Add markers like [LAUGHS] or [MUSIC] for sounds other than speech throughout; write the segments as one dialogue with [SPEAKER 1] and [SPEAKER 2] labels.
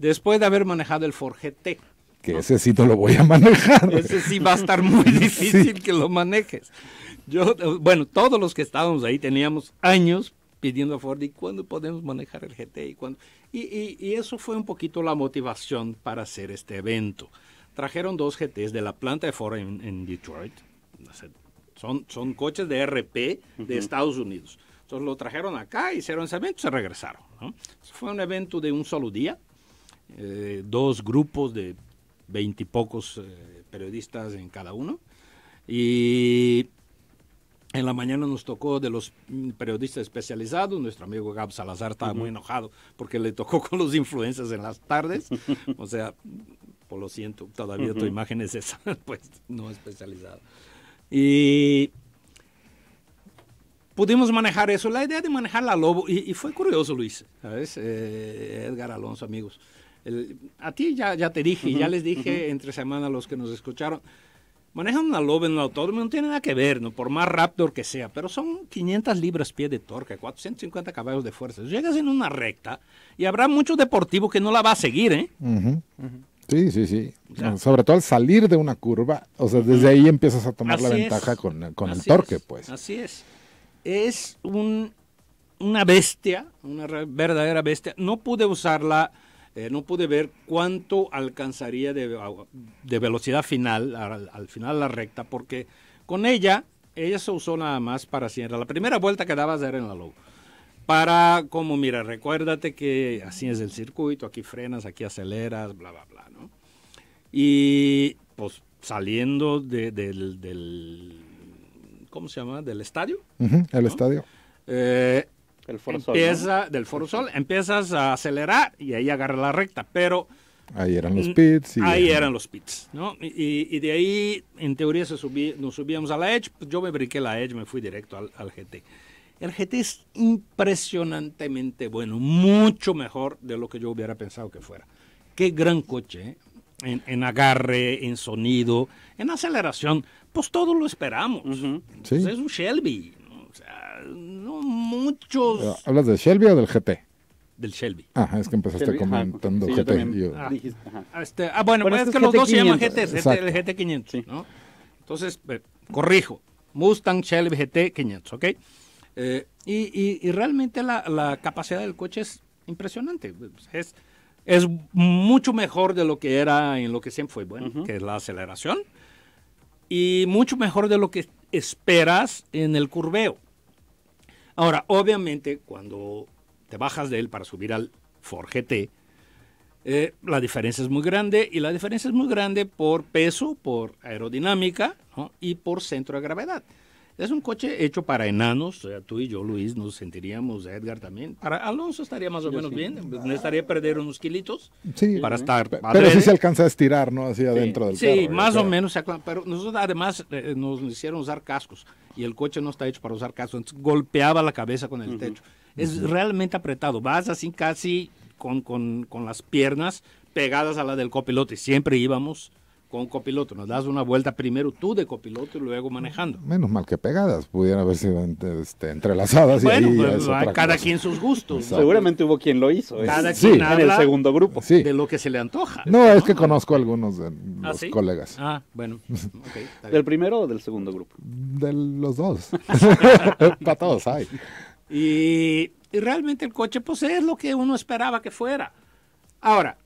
[SPEAKER 1] después de haber manejado el Ford GT.
[SPEAKER 2] Que ese sí lo voy a manejar.
[SPEAKER 1] Ese sí va a estar muy [LAUGHS] difícil que lo manejes. Yo, bueno, todos los que estábamos ahí teníamos años pidiendo a Ford, ¿y cuándo podemos manejar el GT? ¿Y, cuándo? Y, eso fue un poquito la motivación para hacer este evento. Trajeron dos GTs de la planta de Ford en, Detroit. Son, son coches de RP de Estados Unidos. Entonces lo trajeron acá, hicieron ese evento y se regresaron. Fue un evento de un solo día, eh, dos grupos de veintipocos eh, periodistas en cada uno. Y en la mañana nos tocó de los periodistas especializados, nuestro amigo Gab Salazar estaba muy enojado porque le tocó con los influencers en las tardes, o sea, por lo siento, todavía tu imagen es esa, [LAUGHS] pues no especializada. Y pudimos manejar eso, la idea de manejar la Lobo, y, fue curioso Luis, eh, Edgar Alonso, amigos a ti ya, te dije, ya les dije entre semana a los que nos escucharon. Manejan una loba en un autódromo, no tiene nada que ver, ¿no? por más Raptor que sea, pero son 500 libras pie de torque, 450 caballos de fuerza. Llegas en una recta y habrá mucho deportivo que no la va a seguir, ¿eh?
[SPEAKER 2] Sí, sí, sí. Sobre todo al salir de una curva, o sea, desde ahí empiezas a tomar la ventaja con, el torque,
[SPEAKER 1] pues. Así es. Es una bestia, una verdadera bestia. No pude usarla eh, no pude ver cuánto alcanzaría de, velocidad final, al, al, final la recta, porque con ella, ella se usó nada más para era La primera vuelta que daba era en la low. Para, como mira, recuérdate que así es el circuito, aquí frenas, aquí aceleras, bla, bla, bla, ¿no? Y pues saliendo del, ¿cómo se llama? Del estadio.
[SPEAKER 2] el estadio. Eh, el Foro
[SPEAKER 1] Del Foro Sol, empiezas a acelerar y ahí agarra la recta, pero...
[SPEAKER 2] Ahí eran los pits. Y, ahí eran los
[SPEAKER 1] pits, ¿no? Y, de ahí, en teoría, se nos subíamos a la Edge. yo me brinqué la Edge, me fui directo al, GT. El GT es impresionantemente bueno, mucho mejor de lo que yo hubiera pensado que fuera. Qué gran coche, ¿eh? en, agarre, en sonido, en aceleración. Pues todo lo esperamos. Pues, es un Shelby no muchos.
[SPEAKER 2] ¿Hablas de Shelby o del GT? Del Shelby. es que empezaste comentando GT.
[SPEAKER 1] Ah, este, ah, bueno, es, este que los dos se llaman GT, este, el GT500, Entonces, eh, corrijo, Mustang Shelby GT500, ¿ok? Eh, y, realmente la, capacidad del coche es impresionante. Pues, es, es mucho mejor de lo que era en lo que siempre fue bueno, que es la aceleración. Y mucho mejor de lo que esperas en el curveo. Ahora, obviamente, cuando te bajas de él para subir al Ford eh, la diferencia es muy grande y la diferencia es muy grande por peso, por aerodinámica y por centro de gravedad. Es un coche hecho para enanos, o sea, tú y yo, Luis, nos sentiríamos, Edgar también. Para Alonso estaría más o menos bien, bien, pues, estaría perder unos kilitos para estar. Pero si sí se
[SPEAKER 2] alcanza a estirar, ¿no? Así adentro del carro. Sí, más o
[SPEAKER 1] menos, pero nosotros además eh, eh, nos hicieron usar cascos y el coche no está hecho para usar cascos, golpeaba la cabeza con el techo. Es realmente apretado, vas así casi con, con, con las piernas pegadas a la del copilote, siempre íbamos con copiloto. Nos das una vuelta primero tú de copiloto y luego manejando.
[SPEAKER 2] Menos mal que pegadas, pudieran haber sido este, entrelazadas. y ahí pues, cada
[SPEAKER 3] quien sus gustos. Seguramente hubo quien lo hizo.
[SPEAKER 1] ¿eh? Cada quien habla en el
[SPEAKER 3] segundo grupo. De lo que se le antoja.
[SPEAKER 2] No, es que conozco a algunos de ¿Ah, los colegas.
[SPEAKER 3] Ah, bueno. [LAUGHS] ¿Del primero o del segundo grupo?
[SPEAKER 2] De los dos.
[SPEAKER 3] [LAUGHS] Para todos
[SPEAKER 1] hay. Y, realmente el coche pues es lo que uno esperaba que fuera. Ahora,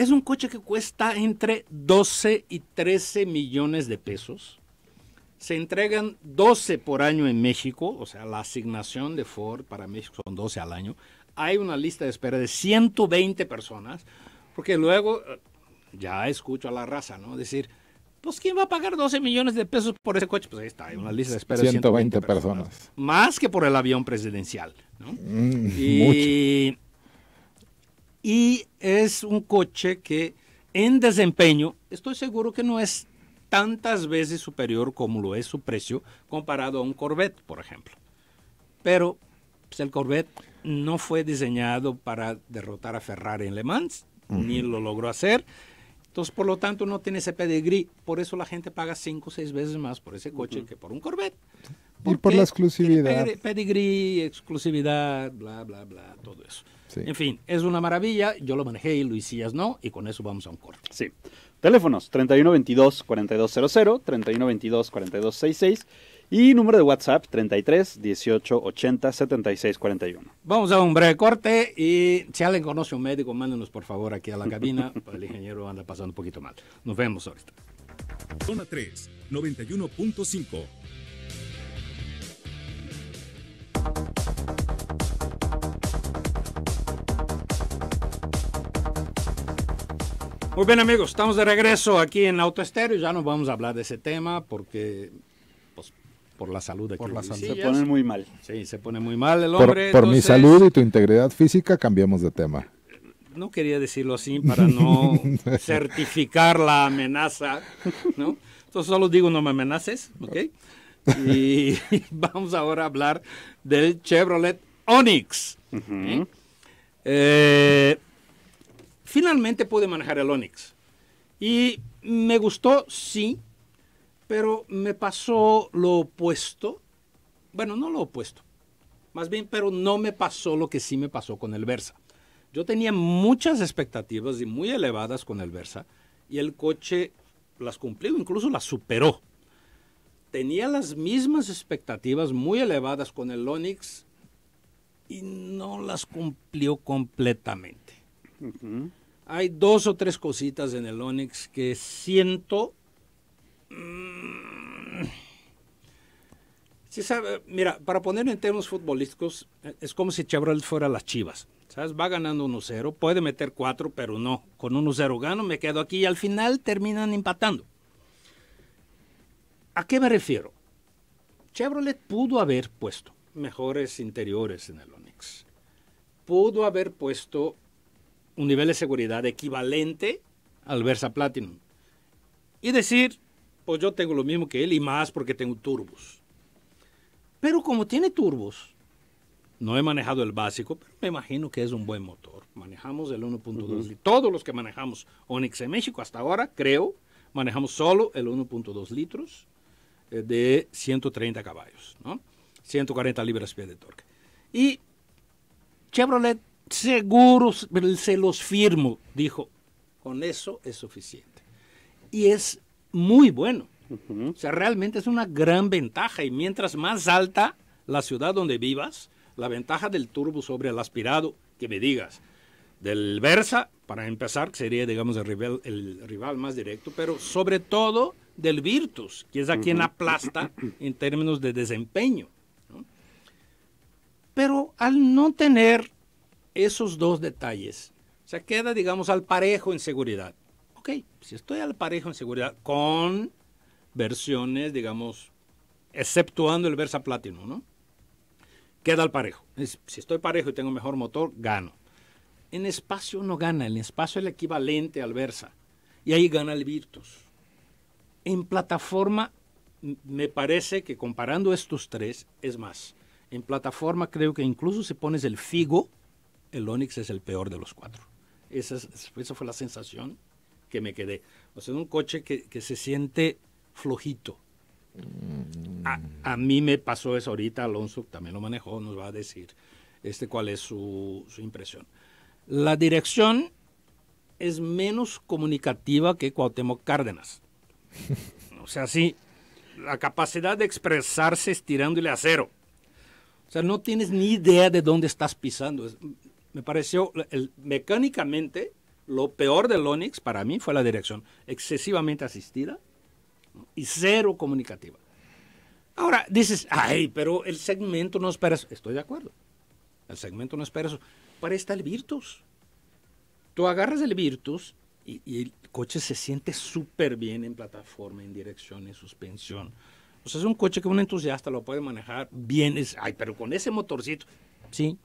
[SPEAKER 1] es un coche que cuesta entre 12 y 13 millones de pesos. Se entregan 12 por año en México, o sea, la asignación de Ford para México son 12 al año. Hay una lista de espera de 120 personas, porque luego eh, ya escucho a la raza, ¿no? Decir, pues ¿quién va a pagar 12 millones de pesos por ese coche? Pues ahí está, hay una lista de espera de 120
[SPEAKER 2] personas,
[SPEAKER 1] Más que por el avión presidencial, ¿no? Mm, y y es un coche que en desempeño estoy seguro que no es tantas veces superior como lo es su precio comparado a un Corvette, por ejemplo. Pero pues, el Corvette no fue diseñado para derrotar a Ferrari en Le Mans, ni lo logró hacer. Entonces, por lo tanto, no tiene ese pedigree. Por eso la gente paga cinco o seis veces más por ese coche que por un Corvette.
[SPEAKER 2] y por la exclusividad.
[SPEAKER 1] Pedigree, exclusividad, bla, bla, bla, todo eso. En fin, es una maravilla.
[SPEAKER 3] Yo lo manejé y Luisías no. Y con eso vamos a un corte. Sí. Teléfonos 3122-4200, 3122-4266 y número de WhatsApp 33 18 80
[SPEAKER 1] Vamos a un breve corte y si alguien conoce a un médico, mándenos por favor aquí a la cabina. [LAUGHS] el ingeniero anda pasando un poquito mal. Nos vemos ahorita.
[SPEAKER 4] Zona 3, 91.5.
[SPEAKER 1] Muy bien amigos, estamos de regreso aquí en Auto Autoestéreo. Ya no vamos a hablar de ese tema porque pues, por la salud de por la salud. Se pone muy mal. Sí, se pone muy mal el hombre.
[SPEAKER 2] Por, mi salud y tu integridad física cambiamos de tema.
[SPEAKER 1] No quería decirlo así para no [LAUGHS] certificar la amenaza, ¿no? Entonces solo digo no me amenaces, ¿ok? Y [LAUGHS] vamos ahora a hablar del Chevrolet Onix. eh Finalmente pude manejar el Onix. Y me gustó, sí, pero me pasó lo opuesto. Bueno, no lo opuesto. Más bien, pero no me pasó lo que sí me pasó con el Versa. Yo tenía muchas expectativas y muy elevadas con el Versa y el coche las cumplió, incluso las superó. Tenía las mismas expectativas muy elevadas con el Onix y no las cumplió completamente hay dos o tres cositas en el Onix que siento... Mm, mira, para ponerlo en términos futbolísticos, eh, es como si Chevrolet fuera las chivas. Va ganando 1-0, puede meter 4, pero no. Con 1-0 gano, me quedo aquí y al final terminan empatando. ¿A qué me refiero? Chevrolet pudo haber puesto mejores interiores en el Onix. Pudo haber puesto un nivel de seguridad equivalente al Versa Platinum. Y decir, pues yo tengo lo mismo que él y más porque tengo turbos. Pero como tiene turbos, no he manejado el básico, pero me imagino que es un buen motor. Manejamos el 1.2 Todos los que manejamos Onix en México hasta ahora, creo, manejamos solo el 1.2 litros eh, de 130 caballos, ¿no? 140 libras-pie de torque. Y Chevrolet seguros, se los firmo, dijo, con eso es suficiente. Y es muy bueno. O sea, realmente es una gran ventaja y mientras más alta la ciudad donde vivas, la ventaja del turbo sobre el aspirado, que me digas, del Versa, para empezar, sería, digamos, el rival, el rival más directo, pero sobre todo del Virtus, que es a quien aplasta en términos de desempeño. Pero al no tener esos dos detalles. se queda, digamos, al parejo en seguridad. Ok, si estoy al parejo en seguridad con versiones, digamos, exceptuando el Versa Platinum, ¿no? Queda al parejo. Si estoy parejo y tengo mejor motor, gano. En espacio no gana, en espacio es el equivalente al Versa. Y ahí gana el Virtus. En plataforma, me parece que comparando estos tres, es más. En plataforma creo que incluso si pones el Figo, el Onix es el peor de los cuatro. Esa, fue la sensación que me quedé. O sea, un coche que, se siente flojito. A, mí me pasó eso ahorita, Alonso también lo manejó, nos va a decir este cuál es su, impresión. La dirección es menos comunicativa que Cuauhtémoc Cárdenas. O sea, sí, la capacidad de expresarse estirándole a cero. O sea, no tienes ni idea de dónde estás pisando. Me pareció mecánicamente lo peor del Onix para mí fue la dirección excesivamente asistida y cero comunicativa. Ahora dices, ay, pero el segmento no espera eso. Estoy de acuerdo. El segmento no espera eso. Para está el Virtus. Tú agarras el Virtus y, el coche se siente súper bien en plataforma, en dirección, en suspensión. O sea, es un coche que un entusiasta lo puede manejar bien. ay, pero con ese motorcito.
[SPEAKER 2] Sí,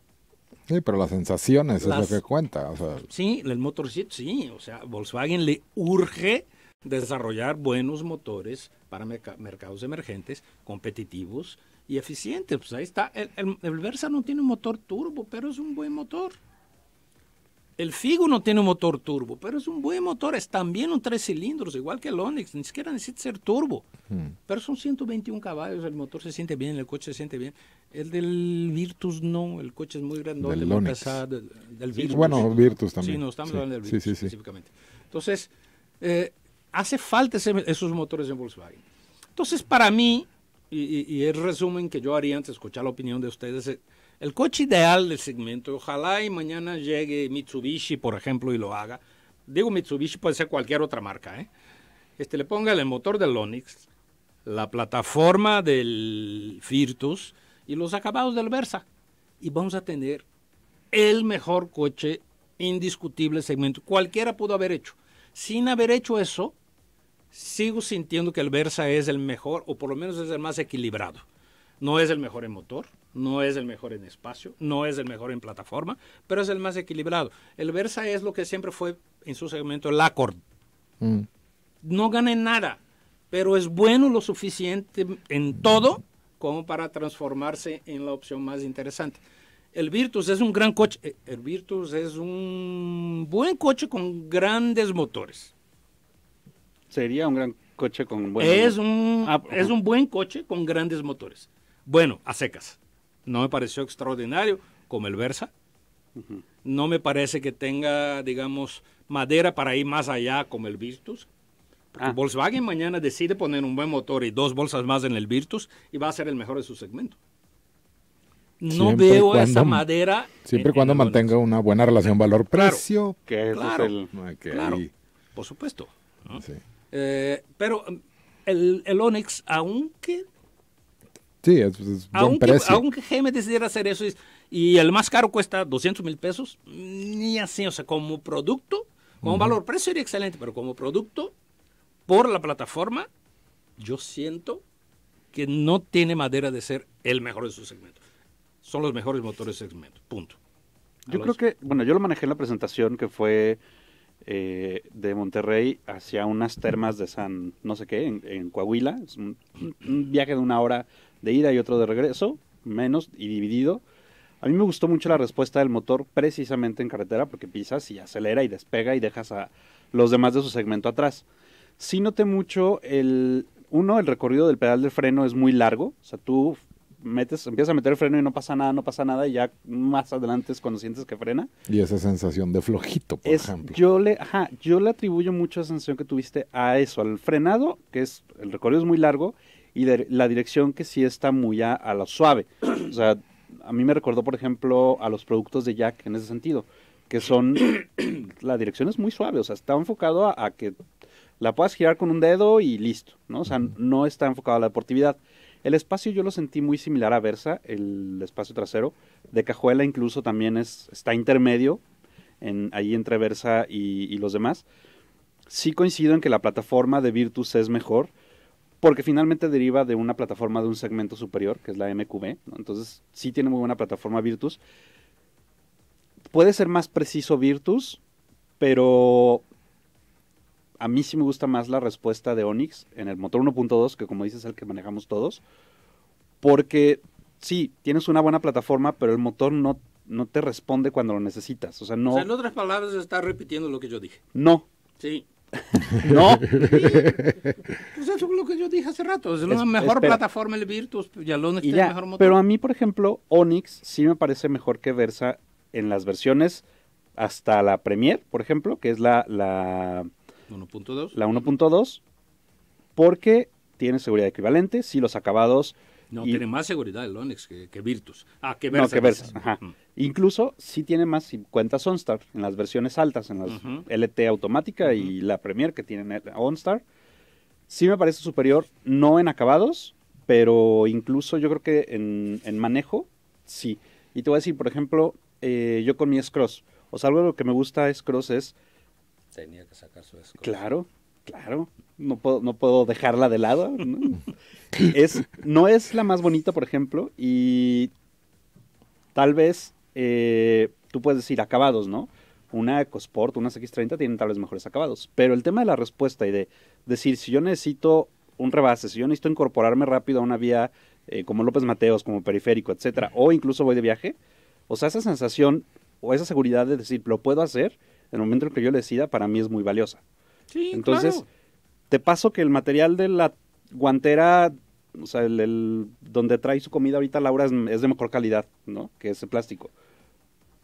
[SPEAKER 2] Sí, pero las sensaciones es lo que cuenta.
[SPEAKER 1] Sí, el motorcito, sí. O sea, Volkswagen le urge desarrollar buenos motores para mercados emergentes, competitivos y eficientes. Pues ahí está. El, Versa no tiene un motor turbo, pero es un buen motor. El Figo no tiene un motor turbo, pero es un buen motor. Es también un tres cilindros, igual que el Onix. Ni siquiera necesita ser turbo. Pero son 121 caballos. El motor se siente bien, el coche se siente bien. El del Virtus no, el coche es muy grande Del Del, bueno, Virtus también. Sí, no, estamos hablando del Virtus específicamente. Entonces, eh, hace falta esos motores en Volkswagen. Entonces, para mí, y, y, el resumen que yo haría antes de escuchar la opinión de ustedes, eh, el coche ideal del segmento, ojalá y mañana llegue Mitsubishi, por ejemplo, y lo haga. Digo Mitsubishi, puede ser cualquier otra marca, ¿eh? Este, le ponga el motor del Onix, la plataforma del Virtus, y los acabados del Versa. Y vamos a tener el mejor coche indiscutible segmento. Cualquiera pudo haber hecho. Sin haber hecho eso, sigo sintiendo que el Versa es el mejor, o por lo menos es el más equilibrado. No es el mejor en motor, no es el mejor en espacio, no es el mejor en plataforma, pero es el más equilibrado. El Versa es lo que siempre fue en su segmento el Accord. Mm. No gana en nada, pero es bueno lo suficiente en todo como para transformarse en la opción más interesante. El Virtus es un gran coche, eh, el Virtus es un buen coche con grandes motores. Sería un gran coche con buen es ah, es un buen coche con grandes motores. Bueno, a secas. No me pareció extraordinario como el Versa. No me parece que tenga, digamos, madera para ir más allá como el Virtus. Ah. Volkswagen mañana decide poner un buen motor y dos bolsas más en el Virtus y va a ser el mejor de su segmento.
[SPEAKER 2] No veo esa madera. Siempre y cuando mantenga una buena relación valor-precio. Claro, por supuesto.
[SPEAKER 1] Eh, pero um, el, el Onix, aunque
[SPEAKER 2] Sí, aunque,
[SPEAKER 1] GM decidiera hacer eso y, el más caro cuesta 200 mil pesos, ni así, o sea, como producto,
[SPEAKER 4] como valor-precio
[SPEAKER 1] sería excelente, pero como producto por la plataforma, yo siento que no tiene madera de ser el mejor de su segmento. Son los mejores motores de segmento,
[SPEAKER 3] punto. Yo creo que, bueno, yo lo manejé en la presentación que fue eh, de Monterrey hacia unas termas de San, no sé qué, en, Coahuila. Es un, viaje de una hora de ida y otro de regreso, menos y dividido. A mí me gustó mucho la respuesta del motor precisamente en carretera porque pisas y acelera y despega y dejas a los demás de su segmento atrás. Sí noté mucho el... Uno, el recorrido del pedal del freno es muy largo. O sea, tú metes, empiezas a meter el freno y no pasa nada, no pasa nada, y ya más adelante es cuando sientes que frena.
[SPEAKER 2] Y esa sensación de flojito, por ejemplo.
[SPEAKER 3] Yo le, yo le atribuyo mucha esa sensación que tuviste a eso, al frenado, que es, el recorrido es muy largo, y la dirección que sí está muy a, a la suave. O sea, a mí me recordó, por ejemplo, a los productos de Jack en ese sentido, que son, [COUGHS] la dirección es muy suave, o sea, está enfocado a que la puedas girar con un dedo y listo, ¿no? O sea, no está enfocado a la deportividad. El espacio yo lo sentí muy similar a Versa, el espacio trasero. De Cajuela incluso también es, está intermedio, en, ahí entre Versa y, los demás. Sí coincido en que la plataforma de Virtus es mejor, porque finalmente deriva de una plataforma de un segmento superior, que es la MQB. Entonces sí tiene muy buena plataforma Virtus. Puede ser más preciso Virtus, pero a mí sí me gusta más la respuesta de Onyx en el motor 1.2, que como dices es el que manejamos todos, porque sí, tienes una buena plataforma, pero el motor no, no te responde cuando lo necesitas. O sea, no... en
[SPEAKER 1] otras palabras, está repitiendo lo que yo dije.
[SPEAKER 3] No. Sí. [LAUGHS] no. Pues
[SPEAKER 1] eso es lo que yo dije hace rato. Es la mejor plataforma el Virtus, Yalón está el mejor motor. Pero a
[SPEAKER 3] mí, por ejemplo, Onyx sí me parece mejor que Versa en las versiones hasta la Premier, por ejemplo, que es la 1.2. La 1.2, porque tiene seguridad equivalente, Si los acabados...
[SPEAKER 1] No, tiene más seguridad el Onyx que, Virtus. Ah, que Versa.
[SPEAKER 3] No, que Incluso si tiene más cuentas OnStar en las versiones altas, en las LT automática y la Premier que tienen OnStar. Sí me parece superior, no en acabados, pero incluso yo creo que en, en manejo, sí. Y te voy a decir, por ejemplo, eh, yo con mi Scross O sea, algo lo que me gusta es cross es
[SPEAKER 1] Tenía que sacar su Claro,
[SPEAKER 3] claro. No puedo, no puedo dejarla de lado. ¿no? [LAUGHS] es, no es la más bonita, por ejemplo, y tal vez eh, tú puedes decir acabados, ¿no? Una EcoSport, unas X30 tienen tal vez mejores acabados. Pero el tema de la respuesta y de decir, si yo necesito un rebase, si yo necesito incorporarme rápido a una vía eh, como López Mateos, como periférico, etcétera, o incluso voy de viaje, o sea, esa sensación o esa seguridad de decir, lo puedo hacer, el momento en que yo le decida, para mí es muy valiosa.
[SPEAKER 5] Sí, Entonces,
[SPEAKER 3] te paso que el material de la guantera, o sea, el, donde trae su comida ahorita Laura es, de mejor calidad, ¿no? Que ese plástico.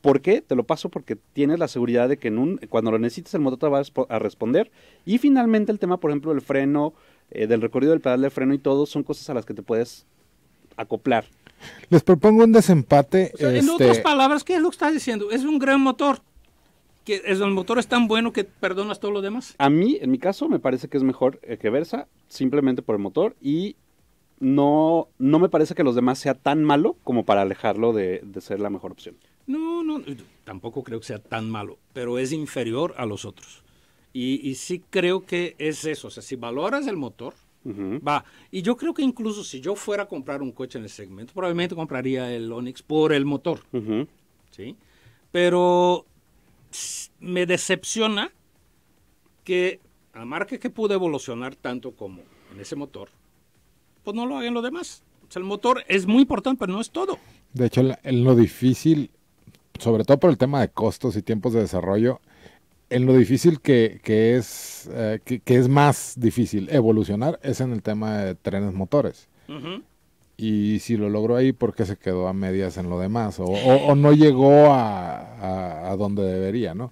[SPEAKER 3] ¿Por qué? Te lo paso porque tienes la seguridad de que cuando lo necesites el motor te va a responder. Y finalmente el tema, por ejemplo, del freno, eh, del recorrido del pedal de freno y todo, son cosas a las que te puedes acoplar.
[SPEAKER 2] Les propongo un desempate.
[SPEAKER 3] En otras este
[SPEAKER 1] palabras, ¿qué es lo que estás diciendo? Es un gran motor que el motor es tan bueno que perdonas todo lo demás.
[SPEAKER 3] A mí, en mi caso, me parece que es mejor eh, que Versa, simplemente por el motor y no, no me parece que los demás sea tan malo como para alejarlo de, ser la mejor opción.
[SPEAKER 1] No, no, tampoco creo que sea tan malo, pero es inferior a los otros. Y, sí creo que es eso, o sea, si valoras el motor, va. Y yo creo que incluso si yo fuera a comprar un coche en el segmento, probablemente compraría el Onix por el motor, ¿sí? Pero me decepciona que a marca que pude evolucionar tanto como en ese motor, pues no lo hagan lo demás. O sea, el motor es muy importante, pero no es todo.
[SPEAKER 2] De hecho, en lo difícil, sobre todo por el tema de costos y tiempos de desarrollo, en lo difícil que, es, eh, que, es más difícil evolucionar es en el tema de trenes motores y si lo logró ahí, ¿por qué se quedó a medias en lo demás? O, no llegó a, donde debería, ¿no?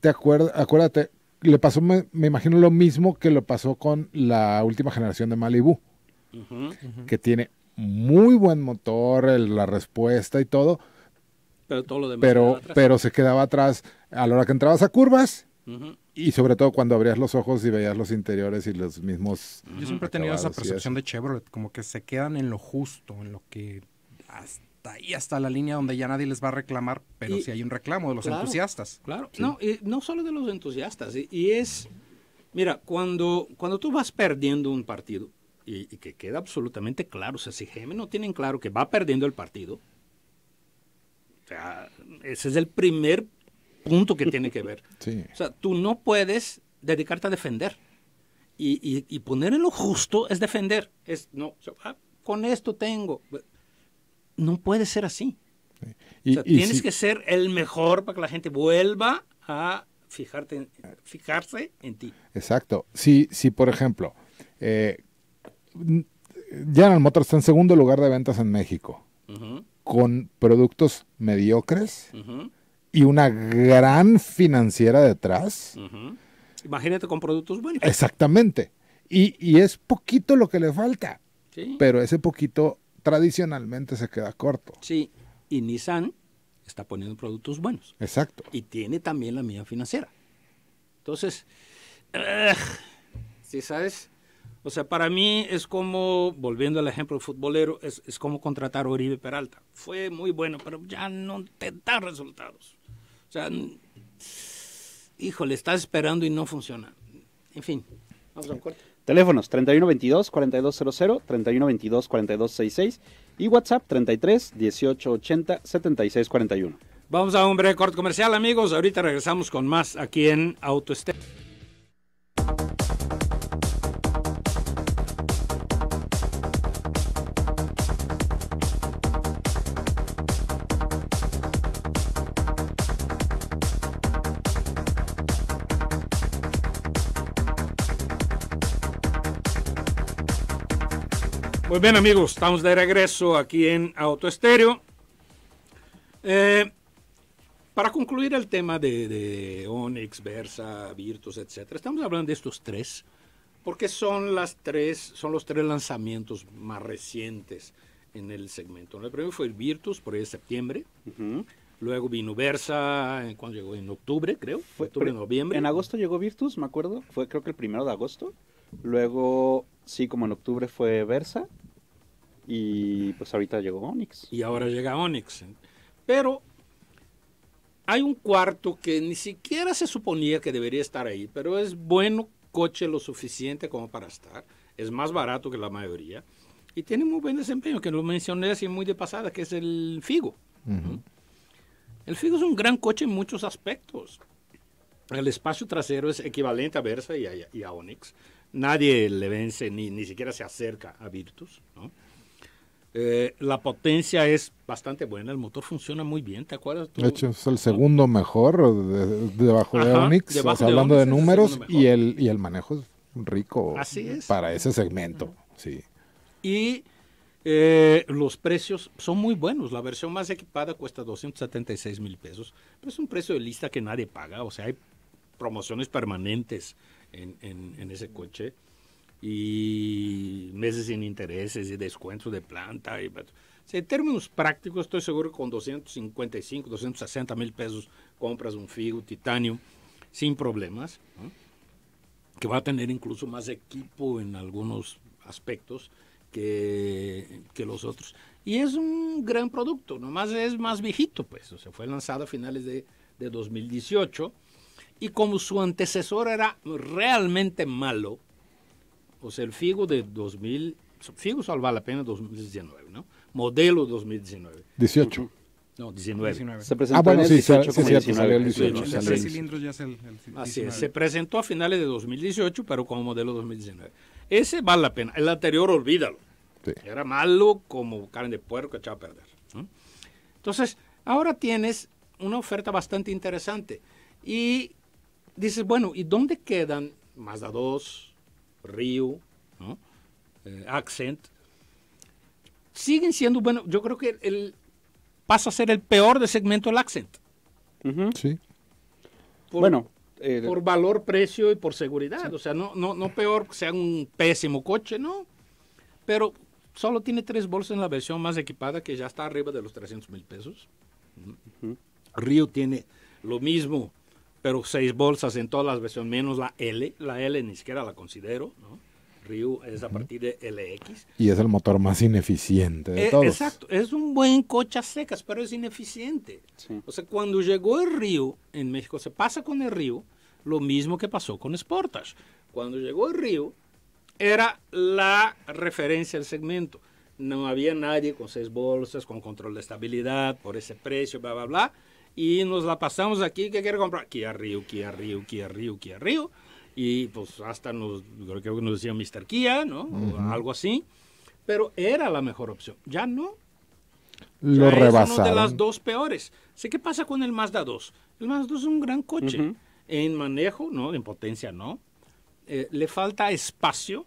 [SPEAKER 2] Te acuerdas, acuérdate, le pasó, me, imagino, lo mismo que lo pasó con la última generación de Malibu, que tiene muy buen motor, la respuesta y todo, pero todo lo demás pero, pero se quedaba atrás a la hora que entrabas a curvas y sobre todo cuando abrías los ojos y veías los interiores y los mismos. Yo siempre he tenido esa percepción
[SPEAKER 4] de Chevrolet, como que se quedan en lo justo, en lo que hasta ahí, hasta la línea donde ya nadie les va a reclamar, pero si hay un reclamo de los entusiastas. Claro, no, no solo
[SPEAKER 1] de los entusiastas, y, es, mira, cuando, cuando tú vas perdiendo un partido, y, y, que queda absolutamente claro, o sea, si GM no tienen claro que va perdiendo el partido, o sea, ese es el primer punto que tiene que ver. O sea, tú no puedes dedicarte a defender. Y, poner en lo justo es defender. Es, no, ah, con esto tengo. No puede ser así.
[SPEAKER 2] o sea, tienes que
[SPEAKER 1] ser el mejor para que la gente vuelva a fijarse en ti.
[SPEAKER 2] Exacto. Si, si por ejemplo, eh, General Motors está en segundo lugar de ventas en México, con productos mediocres, y una gran financiera detrás.
[SPEAKER 1] Imagínate con productos buenos.
[SPEAKER 2] Exactamente. Y, es poquito lo que le falta. Pero ese poquito tradicionalmente se queda corto.
[SPEAKER 1] Sí, y Nissan está poniendo productos buenos. Exacto. Y tiene también la mía financiera. Entonces, si sabes, o sea, para mí es como, volviendo al ejemplo del futbolero, es, es como contratar a Oribe Peralta. Fue muy bueno, pero ya no te da resultados. O sea, híjole, estás esperando y no funciona. En fin, vamos a un corte.
[SPEAKER 3] Teléfonos 3122-4200, 3122-4266 y WhatsApp 33 1880 7641.
[SPEAKER 1] Vamos a un breve corte comercial, amigos. Ahorita regresamos con más aquí en AutoStep. Pues bien amigos, estamos de regreso aquí en Autoestéreo. Eh, para concluir el tema de, de Onyx, Versa, Virtus, etc. Estamos hablando de estos tres porque son, las tres, son los tres lanzamientos más recientes en el segmento. El primero fue el Virtus por ahí septiembre. Luego vino Versa, eh, cuando llegó en octubre, creo. Fue
[SPEAKER 3] octubre, noviembre. En agosto llegó Virtus, me acuerdo. Fue creo que el primero de agosto. Luego, sí, como en octubre fue Versa. Y pues ahorita llegó Onyx. Y ahora
[SPEAKER 1] llega Onyx. Pero hay un cuarto que ni siquiera se suponía que debería estar ahí, pero es bueno coche lo suficiente como para estar. Es más barato que la mayoría. Y tiene muy buen desempeño, que lo mencioné así muy de pasada, que es el Figo. ¿Mm? El Figo es un gran coche en muchos aspectos. El espacio trasero es equivalente a Versa y a, y Onix. Nadie le vence ni, ni siquiera se acerca a Virtus. ¿no? Eh, la potencia es bastante buena, el motor funciona muy bien, ¿te acuerdas?
[SPEAKER 2] De hecho, es el segundo mejor debajo de, de, Onix, hablando de números, y, el, y el manejo es rico para ese segmento. Sí.
[SPEAKER 1] Y eh, los precios son muy buenos. La versión más equipada cuesta 276 mil pesos, pero es un precio de lista que nadie paga, o sea, hay promociones permanentes en, en, en ese coche y meses sin intereses y descuentos de planta. Y, en términos prácticos, estoy seguro que con 255, 260 mil pesos compras un Figo Titanio sin problemas, que va a tener incluso más equipo en algunos aspectos que, que los otros. Y es un gran producto, nomás es más viejito, pues. O sea, fue lanzado a finales de, de 2018. Y como su antecesor era realmente malo, o sea, el FIGO de 2000, FIGO solo vale la pena 2019, ¿no? Modelo 2019.
[SPEAKER 2] 18. No, 19. Se presentó ah, bueno, en el el
[SPEAKER 1] cilindros ya es el, el Así es, se presentó a finales de 2018, pero como modelo 2019. Ese vale la pena. El anterior, olvídalo. Era malo como carne de puerco echaba a perder. Entonces, ahora tienes una oferta bastante interesante. Y dices, bueno, ¿y dónde quedan más de 2, Río, ¿no? Eh, Accent, siguen siendo, bueno, yo creo que el, pasa a ser el peor de segmento el Accent. Sí. bueno. Eh, por valor, precio y por seguridad. O sea, no, no, peor que sea un pésimo coche, ¿no? Pero solo tiene tres bolsas en la versión más equipada que ya está arriba de los 300 mil pesos. Río tiene lo mismo pero seis bolsas en todas las versiones, menos la L. La L ni siquiera la considero, ¿no? es a partir de LX.
[SPEAKER 2] Y es el motor más ineficiente de eh, todos. Exacto,
[SPEAKER 1] es un buen coche a secas, pero es ineficiente. O sea, cuando llegó el Río en México, se pasa con el Río lo mismo que pasó con Sportage. Cuando llegó el Río, era la referencia del segmento. No había nadie con seis bolsas, con control de estabilidad, por ese precio, bla, bla, bla y nos la pasamos aquí, ¿qué quiere comprar? Kia Rio, Kia Rio, Kia Rio, Kia Rio. Y pues hasta nos, creo que nos decía Mr. Kia, ¿no? algo así. Pero era la mejor opción. Ya no. Lo rebasamos. rebasaron. Es una de las dos peores. Sé qué pasa con el Mazda 2. El Mazda 2 es un gran coche. En manejo, ¿no? En potencia, ¿no? Eh, le falta espacio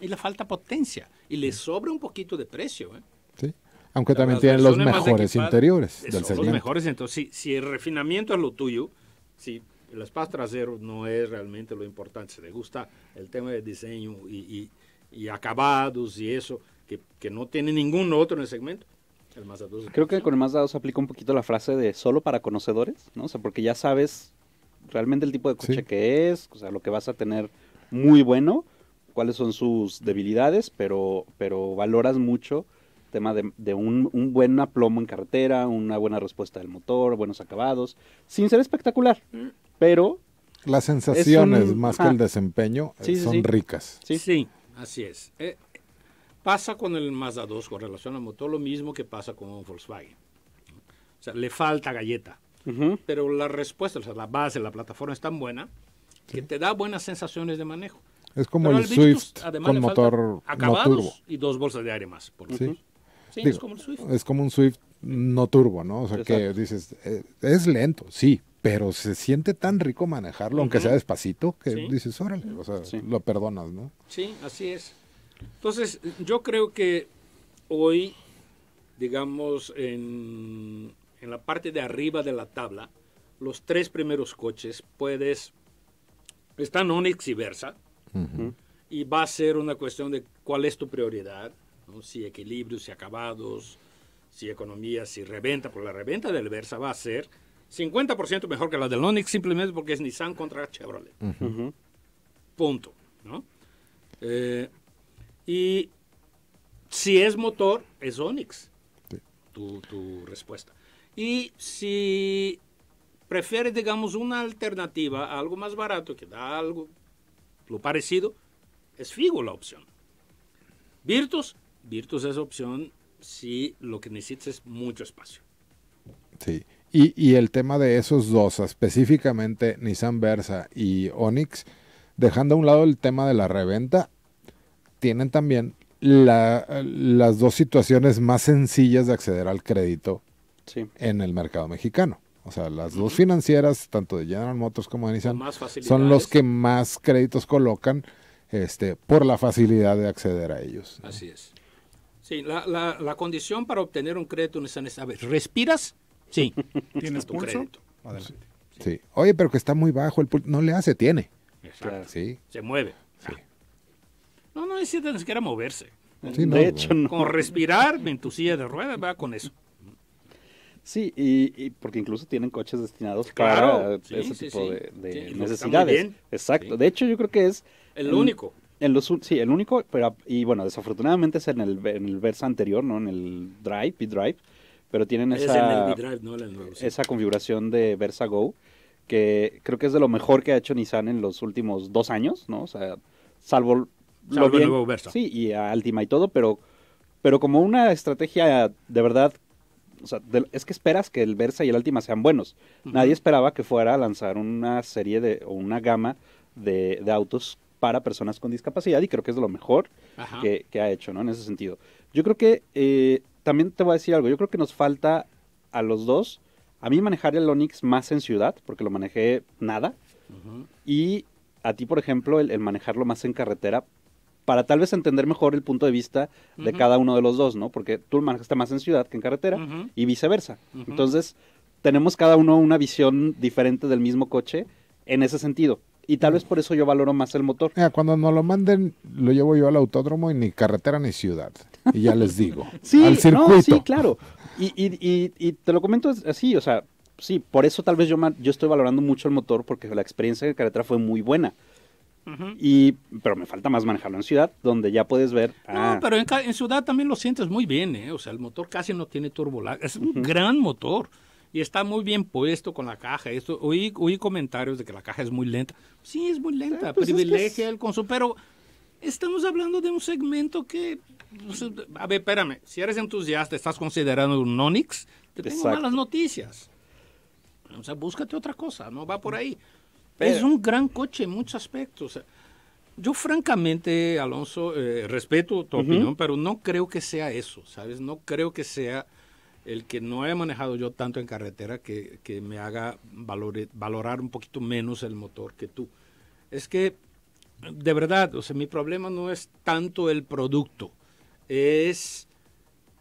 [SPEAKER 1] y le falta potencia. Y le sobra un poquito de precio, ¿eh?
[SPEAKER 2] Sí. Aunque también tienen los mejores interiores del segmento. Los mejores,
[SPEAKER 1] entonces, si, si, el refinamiento es lo tuyo, si el espacio trasero no es realmente lo importante, si te gusta el tema de diseño y, acabados y eso, que, que, no tiene ningún otro en el segmento. El Mazda 2. Creo que
[SPEAKER 3] con el Mazda 2 aplica un poquito la frase de solo para conocedores, ¿no? O sea, porque ya sabes realmente el tipo de coche que es, o sea, lo que vas a tener muy bueno, cuáles son sus debilidades, pero, pero valoras mucho tema de, un, buen aplomo en carretera, una buena respuesta del motor, buenos acabados, sin ser espectacular, mm. pero...
[SPEAKER 2] Las sensaciones, más que el desempeño, eh, son ricas.
[SPEAKER 3] Sí. sí, así es.
[SPEAKER 1] Eh, pasa con el Mazda 2 con relación al motor, lo mismo que pasa con un Volkswagen. O sea, le falta galleta, pero la respuesta, o sea, la base, la plataforma es tan buena que te da buenas sensaciones de manejo.
[SPEAKER 2] Es como el Swift con motor no turbo.
[SPEAKER 1] y dos bolsas de aire más. Por sí es como un Swift. Es
[SPEAKER 2] como un Swift no turbo, ¿no? O sea, que dices, eh, es lento, sí, pero se siente tan rico manejarlo, aunque sea despacito, que dices, órale, lo perdonas, ¿no?
[SPEAKER 1] Sí, así es. Entonces, yo creo que hoy, digamos, en, en la parte de arriba de la tabla, los tres primeros coches puedes. Están Onix y Versa. Y va a ser una cuestión de cuál es tu prioridad si equilibrios, si acabados, si economía, si reventa, porque la reventa del Versa va a ser 50% mejor que la del Onix simplemente porque es Nissan contra Chevrolet. Punto. Eh, y si es motor, es Onix. Tu, respuesta. Y si prefieres, digamos, una alternativa algo más barato que da algo lo parecido, es Figo la opción. Virtus Virtus es opción si lo que necesitas es mucho espacio.
[SPEAKER 2] Sí. Y, y, el tema de esos dos, específicamente Nissan Versa y Onix, dejando a un lado el tema de la reventa, tienen también las dos situaciones más sencillas de acceder al crédito sí. en el mercado mexicano. O sea, las dos financieras, tanto de General Motors como de Nissan, son los que más créditos colocan este, por la facilidad de acceder a ellos. Así es.
[SPEAKER 1] Sí, la, la, condición para obtener un crédito es, a ver, ¿respiras? Sí. [LAUGHS] ¿Tienes tu Crédito.
[SPEAKER 2] Sí. Oye, pero que está muy bajo el pulso. No le hace, tiene. Exacto. Se
[SPEAKER 1] mueve. Sí. No, no necesita ni siquiera moverse. Sí, de hecho, Con respirar en tu silla de ruedas, va con eso.
[SPEAKER 3] Sí, y, porque incluso tienen coches destinados para ese tipo de necesidades. Exacto. De hecho, yo creo que es el único. En los, sí, el único, pero, y bueno, desafortunadamente es en el, en anterior, ¿no? En el Drive, P-Drive, pero tienen esa, configuración de Versa Go, que creo que es de lo mejor que ha hecho Nissan en los últimos dos años, ¿no? O sea, salvo, lo bien, el nuevo Versa. Sí, y Altima y todo, pero, pero como una estrategia de verdad, es que esperas que el Versa y el Altima sean buenos. Nadie esperaba que fuera a lanzar una serie de, o una gama de, de autos para personas con discapacidad y creo que es lo mejor que, ha hecho, ¿no? En ese sentido. Yo creo que eh, también te voy a decir algo, yo creo que nos falta a los dos, a mí manejar el Onix más en ciudad, porque lo manejé nada, y a ti, por ejemplo, el, manejarlo más en carretera, para tal vez entender mejor el punto de vista de cada uno de los dos, ¿no? Porque tú lo manejaste más en ciudad que en carretera y viceversa. Entonces, tenemos cada uno una visión diferente del mismo coche en
[SPEAKER 2] ese sentido. Y tal mm. vez por eso yo valoro más el motor. cuando nos lo manden, lo llevo yo al autódromo y ni carretera ni ciudad. Y ya les digo. [LAUGHS] sí, al circuito. No, sí,
[SPEAKER 3] claro. Y, te lo comento así, o sea, sí, por eso tal vez yo, yo estoy valorando mucho el motor porque la experiencia de carretera fue muy buena. Y, pero me falta más manejarlo en ciudad, donde ya puedes ver. No, ah. pero
[SPEAKER 1] en, ciudad también lo sientes muy bien, ¿eh? O sea, el motor casi no tiene turbo. Es un gran motor y está muy bien puesto con la caja. Esto, oí, comentarios de que la caja es muy lenta. Sí, es muy lenta, ah, pues privilegia el consumo, pero estamos hablando de un segmento que... A ver, espérame, si eres entusiasta, estás considerando un Onix, te tengo malas noticias. O sea, búscate otra cosa, no va por ahí. Es un gran coche en muchos aspectos. Yo francamente, Alonso, eh, respeto tu opinión, pero no creo que sea eso, ¿sabes? No creo que sea el que no he manejado yo tanto en carretera que, que me haga valorar un poquito menos el motor que tú. Es que, de verdad, o sea, mi problema no es tanto el producto, es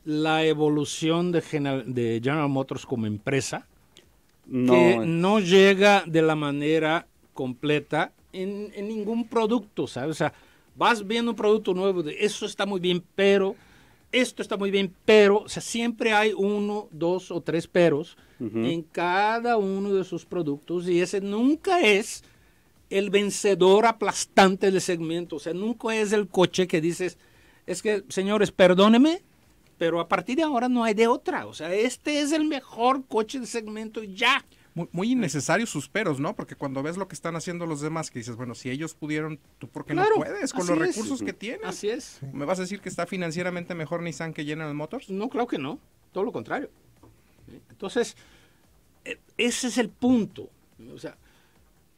[SPEAKER 1] la evolución de General, de General Motors como empresa, que no llega de la manera completa en, en ningún producto, ¿sabes? O sea, vas viendo un producto nuevo, eso está muy bien, pero esto está muy bien, pero sea, siempre hay uno, dos o tres peros en cada uno de sus productos y ese nunca es el vencedor aplastante del segmento, o sea, nunca es el coche que dices, es que, señores, perdóneme, pero a partir de ahora no hay de otra, o sea, este es el mejor coche del segmento ya
[SPEAKER 4] muy, innecesarios sus peros, ¿no? Porque cuando ves lo que están haciendo los demás, que dices, bueno, si ellos pudieron, ¿tú por qué no puedes con los recursos que tienes? Así es. ¿Me vas a decir que está financieramente mejor Nissan que General Motors? No, claro que no. Todo lo contrario. Entonces, e, ese es el punto. O sea,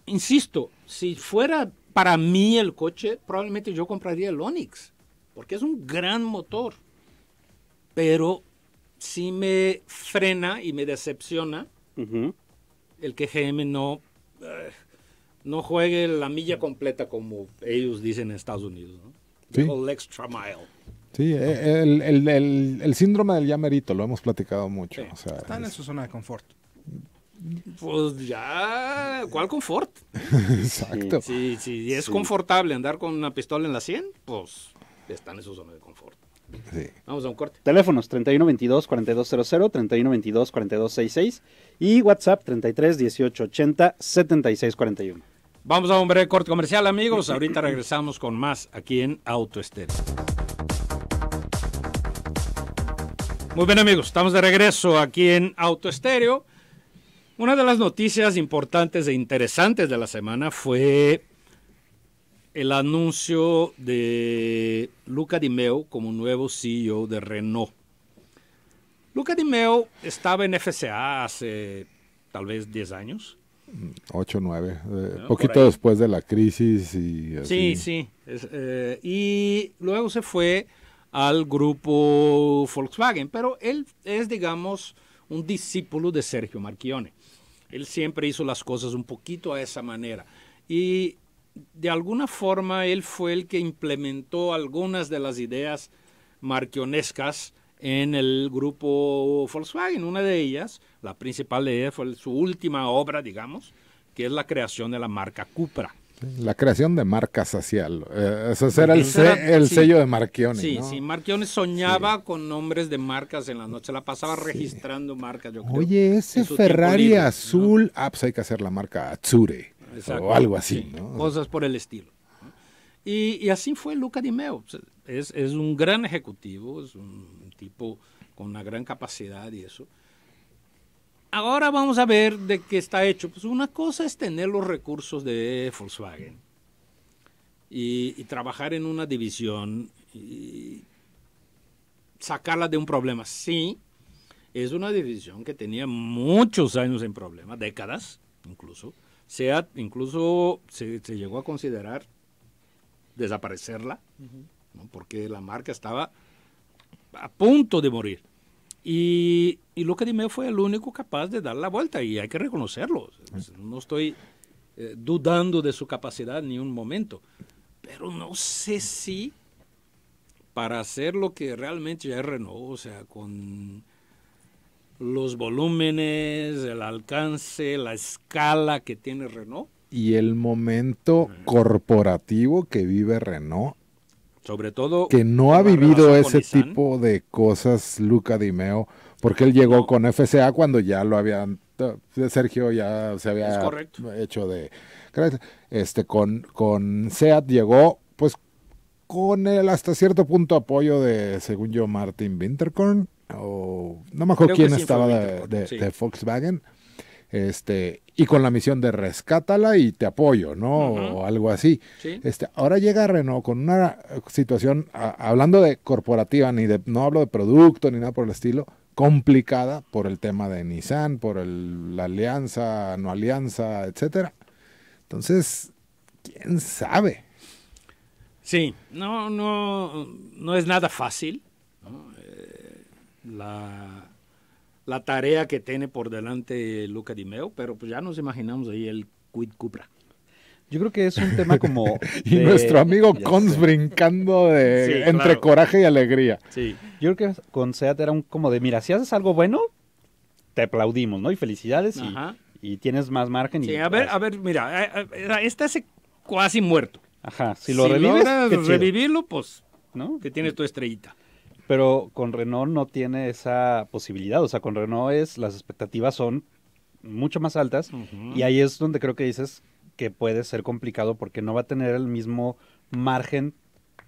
[SPEAKER 1] insisto, si fuera para mí el coche, probablemente yo compraría el Onix, porque es un gran motor. Pero si me frena y me decepciona el que GM no, eh, no juegue la milla completa como ellos dicen en Estados Unidos. ¿no? Sí. extra mile.
[SPEAKER 2] Sí, eh, el, síndrome del llamerito lo hemos platicado mucho. Están
[SPEAKER 4] en su zona de confort.
[SPEAKER 1] Pues ya, ¿cuál confort? [LAUGHS]
[SPEAKER 3] Exacto.
[SPEAKER 1] Si, es confortable andar con una pistola en la 100, pues están en su zona de confort. Vamos a un corte.
[SPEAKER 3] Teléfonos 3122-4200, 3122-4266 y WhatsApp 33 7641
[SPEAKER 1] Vamos a un breve corte comercial, amigos. Ahorita regresamos con más aquí en Auto Estéreo. Muy bien, amigos. Estamos de regreso aquí en Auto Estéreo. Una de las noticias importantes e interesantes de la semana fue el anuncio de Luca Di Meo como nuevo CEO de Renault. Luca Di Meo estaba en FCA hace tal vez 10 años.
[SPEAKER 2] 8, mm, 9, eh, ah, poquito después de la crisis y Sí,
[SPEAKER 1] sí. Eh, y luego se fue al grupo Volkswagen, pero él es, digamos, un discípulo de Sergio Marchione. Él siempre hizo las cosas un poquito a esa manera. Y de alguna forma él fue el que implementó algunas de las ideas marquionescas en el grupo Volkswagen. Una de ellas, la principal de fue su última obra, digamos, que es la creación de la marca
[SPEAKER 2] Cupra. La creación de marca social. Eh, ese era el, sello de Marquiones, Sí, ¿no? sí,
[SPEAKER 1] Marquiones soñaba con nombres de marcas en la noche, la pasaba registrando marcas, yo Oye,
[SPEAKER 2] ese Ferrari azul, ah, pues hay que hacer la marca Azure o algo así.
[SPEAKER 1] ¿no? Cosas por el estilo. Y, así fue Luca Di Meo. Es, es un gran ejecutivo, es un tipo con una gran capacidad y eso. Ahora vamos a ver de qué está hecho. Pues una cosa es tener los recursos de Volkswagen y, y trabajar en una división y sacarla de un problema. Sí, es una división que tenía muchos años en problemas, décadas incluso sea incluso se, llegó a considerar desaparecerla, porque la marca estaba a punto de morir. Y, y Luca Di fue el único capaz de dar la vuelta y hay que reconocerlo. No estoy eh, dudando de su capacidad ni un momento, pero no sé si para hacer lo que realmente ya es Renault, o sea, con los volúmenes, el alcance, la escala que tiene Renault.
[SPEAKER 2] Y el momento corporativo que vive Renault.
[SPEAKER 1] Sobre todo. Que
[SPEAKER 2] no ha vivido ese tipo de cosas Luca Dimeo, porque él llegó con FCA cuando ya lo habían. Eh, Sergio ya se había hecho de. Este, con, con SEAT llegó, pues con el hasta cierto punto apoyo de, según yo, Martin Winterkorn o no me acuerdo quién estaba de, Volkswagen, este, y con la misión de rescátala y te apoyo, ¿no? O algo así. Este, ahora llega Renault con una situación, hablando de corporativa, ni de, no hablo de producto ni nada por el estilo, complicada por el tema de Nissan, por la alianza, no alianza, etcétera. Entonces, quién sabe.
[SPEAKER 1] Sí, no, no, no es nada fácil la, tarea que tiene por delante Luca Di Meo, pero pues ya nos imaginamos ahí el quid cupra.
[SPEAKER 3] Yo creo que es un tema como. [LAUGHS] y nuestro amigo Cons brincando entre coraje y alegría. Sí. Yo creo que con Seat era un como de: mira, si haces algo bueno, te aplaudimos, ¿no? Y felicidades y, y, tienes más margen. Sí, a ver, a ver, mira, eh, eh, eh, está ese casi muerto. Ajá, si lo revives. revivirlo, pues, ¿no? Que
[SPEAKER 1] tienes tu estrellita.
[SPEAKER 3] Pero con Renault no tiene esa posibilidad. O sea, con Renault es, las expectativas son mucho más altas. Y ahí es donde creo que dices que puede ser complicado porque no va a tener el mismo margen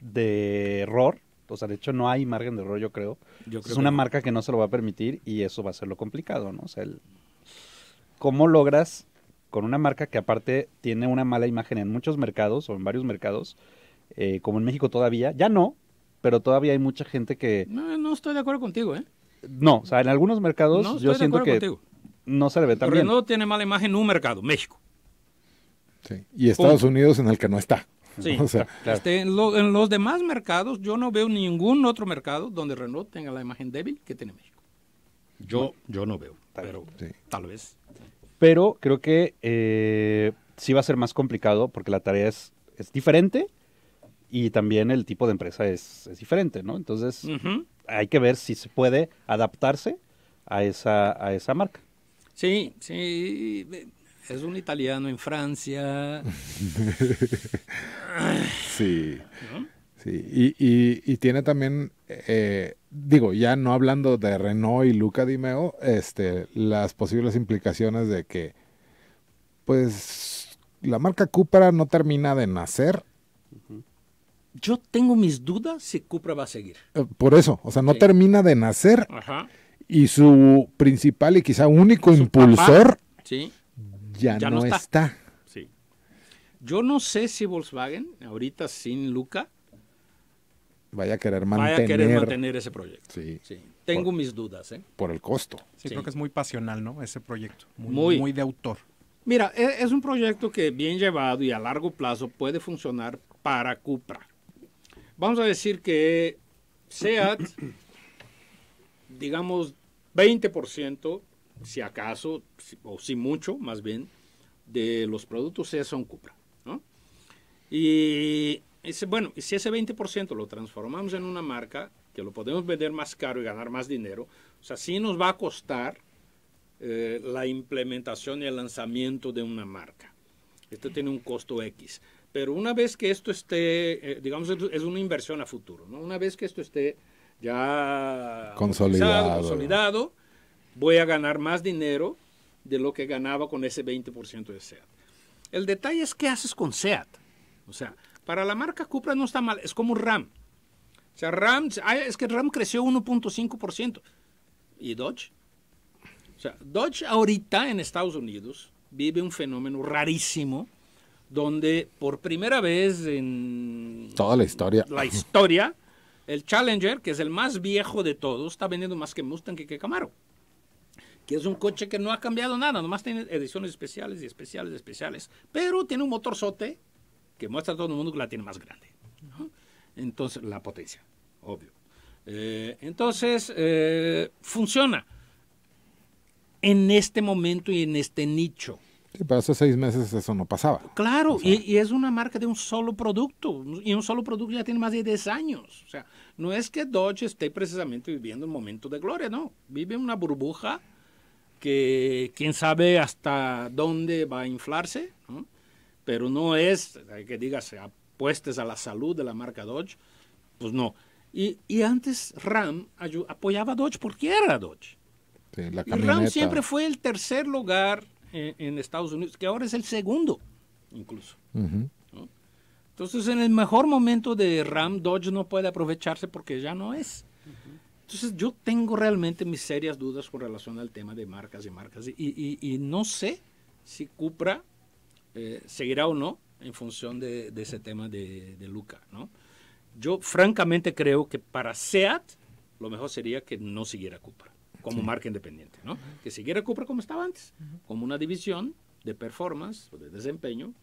[SPEAKER 3] de error. O sea, de hecho no hay margen de error, yo creo. Yo creo es una marca que no se lo va a permitir y eso va a ser lo complicado, ¿no? O sea, el... ¿cómo logras con una marca que aparte tiene una mala imagen en muchos mercados o en varios mercados, eh, como en México todavía, ya no, pero todavía hay mucha gente que...
[SPEAKER 1] No, no estoy de acuerdo contigo, ¿eh?
[SPEAKER 3] No, o sea, en algunos mercados yo
[SPEAKER 1] siento que contigo.
[SPEAKER 2] no se le ve tan bien.
[SPEAKER 1] Renault tiene mala imagen en un mercado, México.
[SPEAKER 2] Sí. Y Estados Unidos en el que no está. Sí, [LAUGHS] o sea, este,
[SPEAKER 1] en, los demás mercados yo no veo ningún otro mercado donde Renault tenga la imagen débil que tiene México.
[SPEAKER 2] Yo, yo no
[SPEAKER 1] veo, tal, pero tal vez.
[SPEAKER 3] Pero creo que eh, sí va a ser más complicado porque la tarea es, es diferente y también el tipo de empresa es, diferente, ¿no? Entonces hay que ver si se puede adaptarse a esa, a esa marca.
[SPEAKER 1] Sí, sí, eh,
[SPEAKER 3] es un italiano en Francia.
[SPEAKER 2] [LAUGHS] sí. Sí, y, tiene también, eh, digo, ya no hablando de Renault y Luca Dimeo este, las posibles implicaciones de que, pues, la marca Cupra no termina de nacer, yo tengo mis dudas si Cupra va a seguir. Eh, por eso, o sea, no termina de nacer y su principal y quizá único impulsor ya, no, está.
[SPEAKER 1] Yo no sé si Volkswagen, ahorita sin Luca,
[SPEAKER 2] vaya a
[SPEAKER 4] querer mantener, ese proyecto. Tengo
[SPEAKER 1] mis dudas. ¿eh? Por el costo. Sí, creo que es muy
[SPEAKER 4] pasional, ¿no? Ese proyecto. muy, muy de autor.
[SPEAKER 1] Mira, e, es un proyecto que bien llevado y a largo plazo puede funcionar para Cupra vamos a decir que SEAT, digamos, 20%, si acaso, o si mucho, más bien, de los productos SEAT son Cupra. Y bueno, si ese 20% lo transformamos en una marca, que lo podemos vender más caro y ganar más dinero, o sea, sí nos va a costar eh, la implementación y el lanzamiento de una marca. Esto tiene un costo X. Pero una vez que esto esté, eh, digamos, es una inversión a futuro, ¿no? Una vez que esto esté ya consolidado, consolidado voy a ganar más dinero de lo que ganaba con ese 20% de SEAT. El detalle es qué haces con SEAT. O sea, para la marca Cupra no está mal, es como RAM. O sea, RAM, es que RAM creció 1.5%. ¿Y Dodge? O sea, Dodge ahorita en Estados Unidos vive un fenómeno rarísimo donde por primera vez en
[SPEAKER 2] toda la historia, la
[SPEAKER 1] historia, el Challenger, que es el más viejo de todos, está vendiendo más que Mustang que, que Camaro. Que es un coche que no ha cambiado nada, nomás tiene ediciones especiales y especiales y especiales. Pero tiene un motor motorzote que muestra a todo el mundo que la tiene más grande. Entonces, la potencia, obvio. Eh, entonces, eh, funciona en este momento y en este nicho.
[SPEAKER 2] Sí, pero hace seis meses eso no pasaba.
[SPEAKER 1] Claro, y, y, es una marca de un solo producto, y un solo producto ya tiene más de 10 años. O sea, no es que Dodge esté precisamente viviendo un momento de gloria, no, vive una burbuja que quién sabe hasta dónde va a inflarse, ¿no? pero no es que digas apuestes a la salud de la marca Dodge, pues no. Y, y antes Ram apoyaba a Dodge porque era Dodge. la Ram siempre fue el tercer lugar en, Estados Unidos, que ahora es el segundo incluso. Entonces, en el mejor momento de Ram, Dodge no puede aprovecharse porque ya no es. Entonces, yo tengo realmente mis serias dudas con relación al tema de marcas y marcas. Y, no sé si Cupra eh, seguirá o no en función de, ese tema de, Luca. Yo francamente creo que para SEAT lo mejor sería que no siguiera Cupra como marca independiente, ¿no? Que siguiera Cupra como estaba antes, como una división de performance o de desempeño.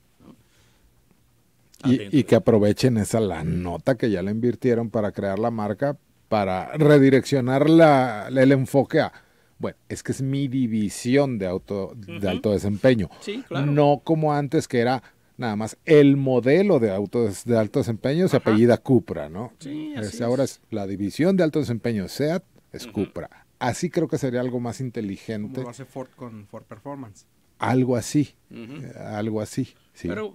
[SPEAKER 2] Y, que aprovechen esa la nota que ya le invirtieron para crear la marca, para redireccionar el enfoque a, bueno, es que es mi división de, auto, de alto desempeño. Sí, claro. No como antes que era nada más el modelo de autos de alto desempeño se apellida Cupra, ¿no? Sí, Ahora es la división de alto desempeño SEAT es Cupra así creo que sería algo más inteligente. Como lo hace
[SPEAKER 4] Ford con Ford Performance.
[SPEAKER 2] Algo así, eh, algo así. Pero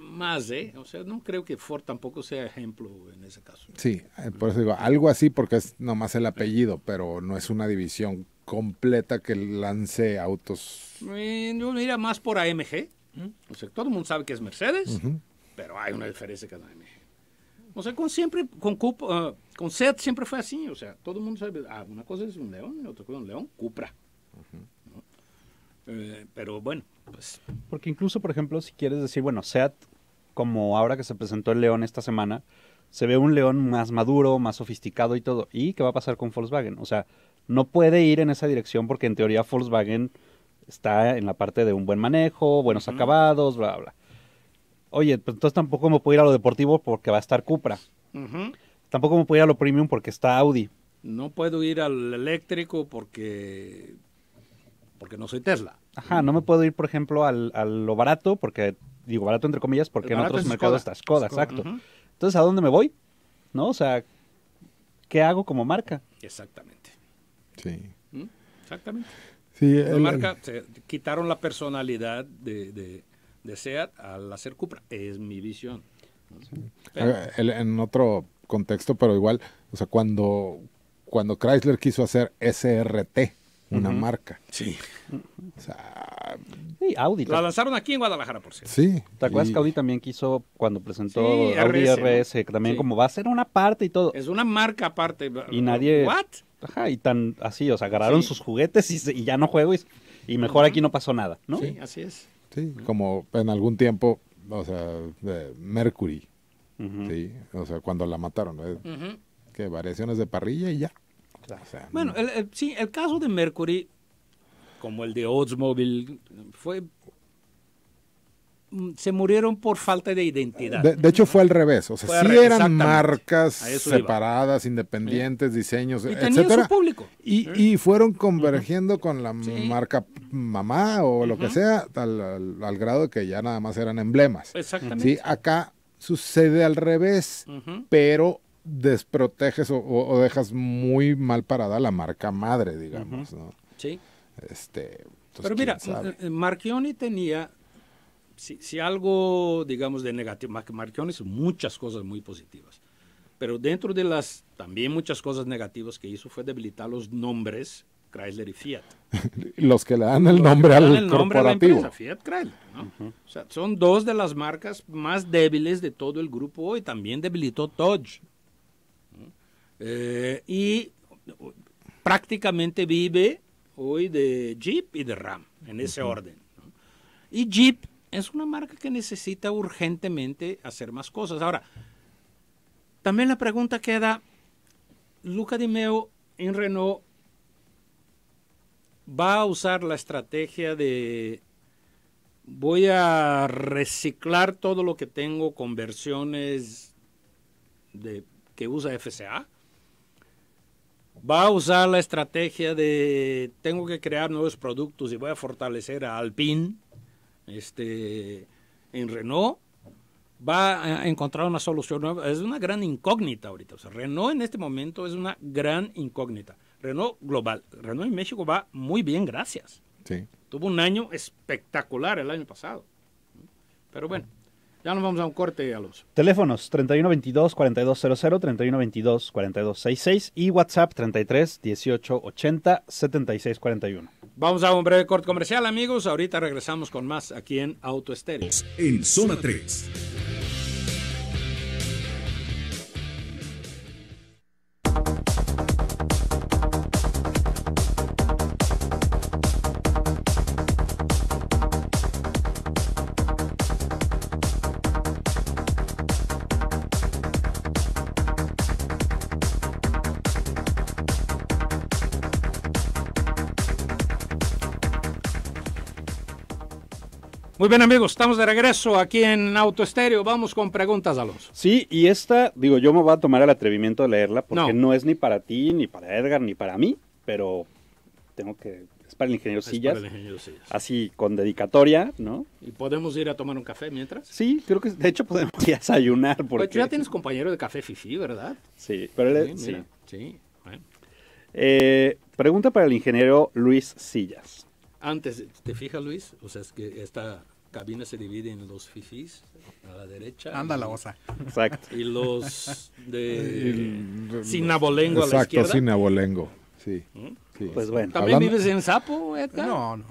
[SPEAKER 1] más, ¿eh? O sea, no creo que Ford tampoco sea ejemplo en ese caso.
[SPEAKER 2] Sí, eh, por eso digo, algo así porque es nomás el apellido, pero no es una división completa que lance autos.
[SPEAKER 1] yo mira más por AMG. O sea, todo el mundo sabe que es Mercedes, pero hay una diferencia cada AMG. O sea, siempre con ah, con uh, con Seat siempre fue así o sea todo mundo sabe, ah, una es un un León otra cosa es un León cupra. Eh, pero bueno, pues...
[SPEAKER 3] Porque incluso, por ejemplo, si quieres decir, bueno, Seat, como ahora que se presentó el león esta semana, se ve un león más maduro, más sofisticado y todo. ¿Y qué va a pasar con Volkswagen? O sea, no puede ir en esa dirección porque en teoría Volkswagen está en la parte de un buen manejo, buenos acabados, bla, bla oye, pues entonces tampoco me puedo ir a lo deportivo porque va a estar Cupra. Tampoco me puedo ir a lo premium porque está Audi.
[SPEAKER 1] No puedo ir al eléctrico porque,
[SPEAKER 3] porque no soy Tesla. Ajá, no me puedo ir, por ejemplo, al, a lo barato, porque digo barato entre comillas, porque en otros mercados está Skoda, exacto. Entonces, ¿a dónde me voy? ¿No? O sea, ¿qué hago como marca?
[SPEAKER 1] Exactamente. Sí. ¿Mm? Exactamente.
[SPEAKER 2] Sí, la marca,
[SPEAKER 1] quitaron la personalidad de, desea al hacer Cupra. Es mi visión. en
[SPEAKER 2] otro contexto, pero igual, o sea, cuando, cuando Chrysler quiso hacer SRT, una marca. Sí. O
[SPEAKER 3] sí, Audi.
[SPEAKER 1] La lanzaron aquí en Guadalajara, por cierto. Sí. ¿Te acuerdas que Audi
[SPEAKER 3] también quiso, cuando presentó sí, Audi también como va a ser una parte y todo? Es una marca aparte. Y nadie... ¿What? Ajá, y tan así, o sea, agarraron sus juguetes y, ya no juego y, mejor aquí no pasó nada, ¿no? Sí, así es.
[SPEAKER 2] Sí, como en algún tiempo, o sea, Mercury, sí, o sea, cuando la mataron, ¿eh? que variaciones de parrilla y ya. bueno,
[SPEAKER 1] sí, el caso de Mercury, como el de Oldsmobile, fue Mm, se murieron
[SPEAKER 2] por falta de identidad. De, hecho fue al revés, o sea, sí eran marcas separadas, independientes, diseños, y etcétera. público. Y, fueron convergiendo con la marca mamá o lo que sea, al, al, grado que ya nada más eran emblemas. Exactamente. Sí, acá sucede al revés, pero desproteges o, dejas muy mal parada la marca madre, digamos, ¿no? Sí. Este, pero mira, eh,
[SPEAKER 1] eh, Marchioni tenía si, algo, digamos, de negativo, hizo muchas cosas muy positivas, pero dentro de las también muchas cosas negativas que hizo fue debilitar los nombres Chrysler y Fiat. [LAUGHS] los que le dan el nombre al corporativo. son dos de las marcas más débiles de todo el grupo hoy. También debilitó Dodge. Eh, y prácticamente vive hoy de Jeep y de Ram, en ese orden. Y Jeep es una marca que necesita urgentemente hacer más cosas. Ahora, también la pregunta queda, Luca Di Meo en Renault va a usar la estrategia de voy a reciclar todo lo que tengo con versiones de, que usa FCA. Va a usar la estrategia de tengo que crear nuevos productos y voy a fortalecer a Alpine este, en Renault, va a encontrar una solución nueva. Es una gran incógnita ahorita. O sea, Renault en este momento es una gran incógnita. Renault global. Renault en México va muy bien, gracias. Tuvo un año espectacular el año pasado. Pero bueno, ya nos vamos a un corte, Alonso.
[SPEAKER 3] Teléfonos 3122-4200, 3122-4266 y WhatsApp 33 1880 7641.
[SPEAKER 1] Vamos a un breve corte comercial, amigos. Ahorita regresamos con más aquí en Auto Estéreo. En Zona
[SPEAKER 4] 3.
[SPEAKER 1] Muy bien amigos, estamos de regreso aquí en Auto Estéreo. Vamos con preguntas, Alonso.
[SPEAKER 3] Sí, y esta, digo, yo me voy a tomar el atrevimiento de leerla porque no, es ni para ti, ni para Edgar, ni para mí, pero tengo que... Es para el ingeniero, Sillas, para el ingeniero Sillas. Así, con dedicatoria, ¿no?
[SPEAKER 1] ¿Y podemos ir a tomar un café mientras?
[SPEAKER 3] Sí, creo que de hecho podemos ir a desayunar. Porque... Pues ya
[SPEAKER 1] tienes compañero de café Fifi, ¿verdad?
[SPEAKER 3] Sí, pero él Sí, Bueno. Eh, pregunta para el ingeniero Luis Sillas
[SPEAKER 1] antes, ¿te fijas Luis? O sea, es que está cabina se divide en los fifis a la derecha. Anda la osa. Exacto. Y los de [LAUGHS] Sinabolengo a la izquierda. Exacto,
[SPEAKER 2] Sinabolengo. Sí. ¿Mm? sí. Pues bueno.
[SPEAKER 4] ¿También vives en Zapo, Edgar? No, no,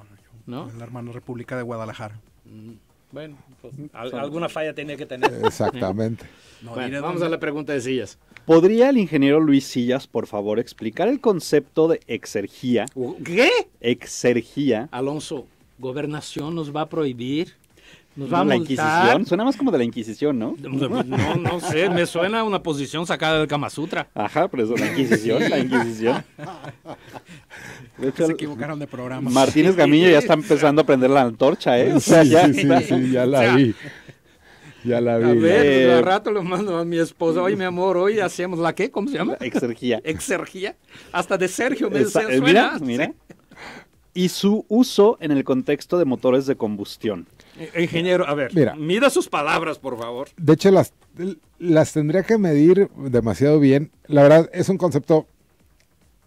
[SPEAKER 4] no. En la hermana República de Guadalajara. Mm, bueno, pues, mm, alguna falla
[SPEAKER 1] tenía que tener. Exactamente.
[SPEAKER 4] ¿Eh? no, bueno, vamos a la
[SPEAKER 1] pregunta de Sillas.
[SPEAKER 4] ¿Podría el ingeniero
[SPEAKER 3] Luis Sillas, por favor, explicar el concepto de exergía? ¿Qué? Exergía. Alonso,
[SPEAKER 1] gobernación nos va a prohibir. Nos va a ¿La Inquisición?
[SPEAKER 3] Suena más como de la Inquisición, ¿no? No,
[SPEAKER 1] no, sé, me suena una posición sacada del Kama Sutra. Ajá,
[SPEAKER 3] pero la Inquisición, la Inquisición. se equivocaron de programa. Martínez Gamiño ya está empezando a prender la antorcha, ¿eh? ya, sí, ya la vi.
[SPEAKER 2] Ya la vi. A ver, eh, rato
[SPEAKER 1] lo mando a mi esposa. Oye, mi amor, hoy hacemos la qué, ¿cómo se llama?
[SPEAKER 3] Exergía. Exergía.
[SPEAKER 1] Hasta de Sergio me eh, suena
[SPEAKER 3] y su uso en el contexto de motores de combustión.
[SPEAKER 1] Eh, eh, ingeniero, a ver,
[SPEAKER 2] mira,
[SPEAKER 3] mira sus palabras, por favor.
[SPEAKER 2] De hecho, las, las tendría que medir demasiado bien. La verdad, es un concepto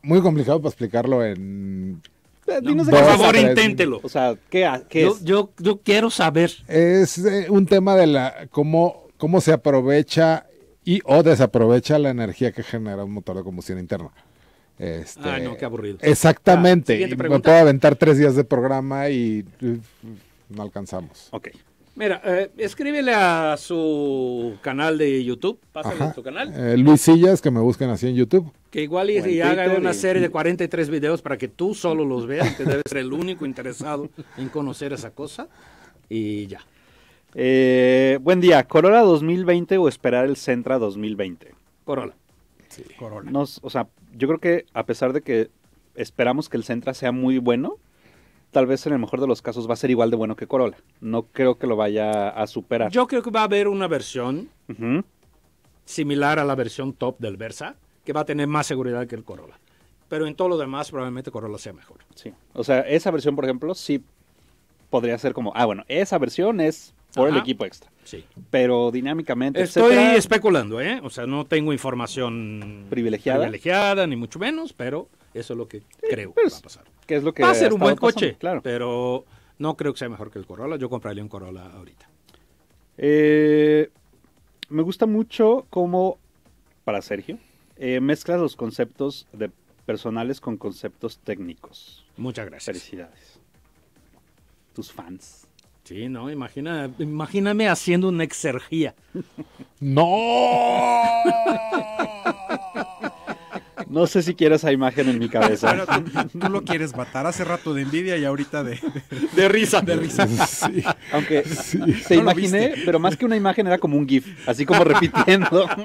[SPEAKER 2] muy complicado para explicarlo en...
[SPEAKER 3] por eh, favor, inténtelo. O sea, ¿qué,
[SPEAKER 2] yo, Yo, quiero saber. Es un tema de la cómo, cómo se aprovecha y o desaprovecha la energía que genera un motor de combustión interna. Este, ah, no, qué aburrido. Exactamente. Ah, me puedo aventar tres días de programa y uh, no alcanzamos. Ok.
[SPEAKER 1] Mira, eh, escríbele a su canal de YouTube, pásale a su canal. Eh,
[SPEAKER 2] Luis Sillas, que me busquen así en YouTube.
[SPEAKER 1] Que igual y, haga una serie de 43 videos para que tú solo los veas, que debes ser el único interesado en conocer esa cosa.
[SPEAKER 3] Y ya. Eh, buen día, ¿Corolla 2020 o esperar el Centra 2020? Corolla. Sí. o sea, yo creo que a pesar de que esperamos que el Centra sea muy bueno, tal vez en el mejor de los casos va a ser igual de bueno que Corolla. No creo que lo vaya a superar. Yo creo que va a haber una versión similar a la versión top del Versa, que va a tener más seguridad que el Corolla.
[SPEAKER 1] Pero en todo lo demás probablemente Corolla sea mejor. Sí.
[SPEAKER 3] O sea, esa versión, por ejemplo, sí podría ser como, ah, bueno, esa versión es por el equipo extra. Sí. Pero dinámicamente. Estoy
[SPEAKER 1] especulando, ¿eh? O sea, no tengo información privilegiada.
[SPEAKER 3] privilegiada, ni mucho menos, pero eso es lo
[SPEAKER 1] que creo pues, que va a pasar. va a ser un buen coche, claro. pero no creo que sea mejor que el Corolla. Yo compraría un Corolla ahorita.
[SPEAKER 3] Eh, me gusta mucho cómo, para Sergio, eh, mezclas los conceptos personales con conceptos técnicos. Muchas gracias. Felicidades. Tus fans.
[SPEAKER 1] Sí, no, imagina, imagíname haciendo
[SPEAKER 4] una exergía.
[SPEAKER 3] ¡No! No sé si quieres esa imagen en mi cabeza. Pero
[SPEAKER 4] tú, lo quieres matar hace rato de envidia y ahorita de, de, risa. De risa. Aunque
[SPEAKER 3] se imaginé, pero más que una imagen era como un GIF, así como repitiendo. [LAUGHS]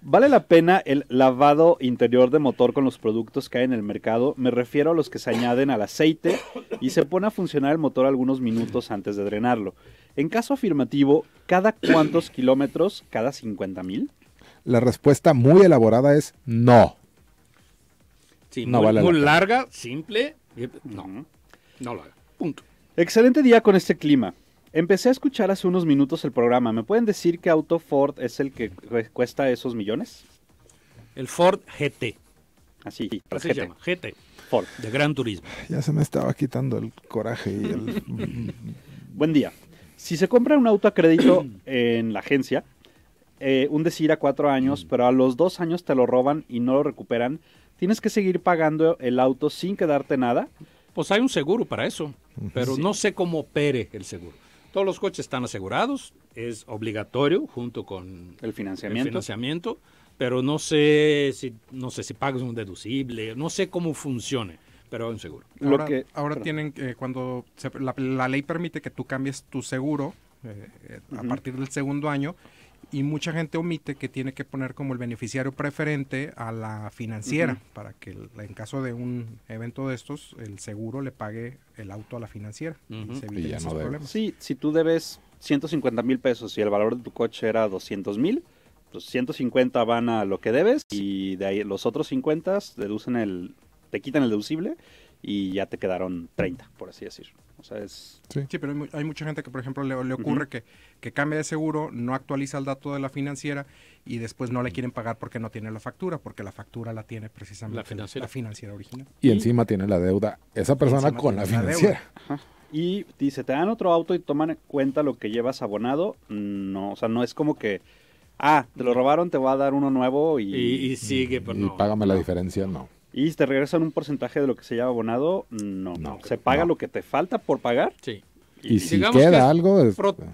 [SPEAKER 3] ¿Vale la pena el lavado interior de motor con los productos que hay en el mercado? Me refiero a los que se añaden al aceite y se pone a funcionar el motor algunos minutos antes de drenarlo. En caso afirmativo, ¿cada cuántos kilómetros? ¿Cada 50 mil?
[SPEAKER 2] La respuesta muy elaborada es no.
[SPEAKER 3] no muy, muy larga, simple. No, no lo haga. Punto. Excelente día con este clima. Empecé a escuchar hace unos minutos el programa. ¿Me pueden decir qué auto Ford es el que cuesta esos millones? El Ford GT. Ah, Así,
[SPEAKER 1] Así GT.
[SPEAKER 3] Ford. De
[SPEAKER 2] Gran Turismo. Ya se me estaba quitando el coraje y el...
[SPEAKER 3] [LAUGHS] Buen día. Si se compra un auto a crédito [CLEARS THROAT] en la agencia, eh, un decir a cuatro años, mm. pero a los dos años te lo roban y no lo recuperan, ¿tienes que seguir pagando el auto sin quedarte nada?
[SPEAKER 1] Pues hay un seguro para eso, pero no sé cómo opere el seguro. Todos los coches están asegurados, es obligatorio junto con el financiamiento. pero no sé si no sé si pagas un deducible, no sé cómo funcione, pero un seguro. Ahora, tienen que, ahora
[SPEAKER 4] tienen cuando la, ley permite que tú cambies tu seguro eh, eh, a partir del segundo año y mucha gente omite que tiene que poner como el beneficiario preferente a la financiera para que en caso de un evento de estos el seguro le pague el auto a la financiera y se
[SPEAKER 3] Sí, si tú debes 150 mil pesos y el valor de tu coche era 200 mil, pues 150 van a lo que debes y de ahí los otros 50 deducen el, te quitan el deducible y ya te quedaron 30, por así decir. O sea, es...
[SPEAKER 4] Sí, pero hay, mucha gente que, por ejemplo, le, ocurre que, que cambia de seguro, no actualiza el dato de la financiera y después no le quieren pagar porque no tiene la factura, porque la factura la tiene precisamente la financiera, original.
[SPEAKER 2] Y, encima tiene la deuda esa persona con la financiera.
[SPEAKER 4] Y dice, te dan otro auto y toman en cuenta
[SPEAKER 3] lo que llevas abonado.
[SPEAKER 2] No,
[SPEAKER 3] o sea, no es como que ah, te lo robaron, te voy a dar uno nuevo y... Y, sigue, pero
[SPEAKER 2] pues, y págame la diferencia, no.
[SPEAKER 3] ¿Y te regresan un porcentaje de lo que se lleva abonado? No. no se paga lo que te falta por pagar. Sí.
[SPEAKER 2] Y,
[SPEAKER 4] si queda algo.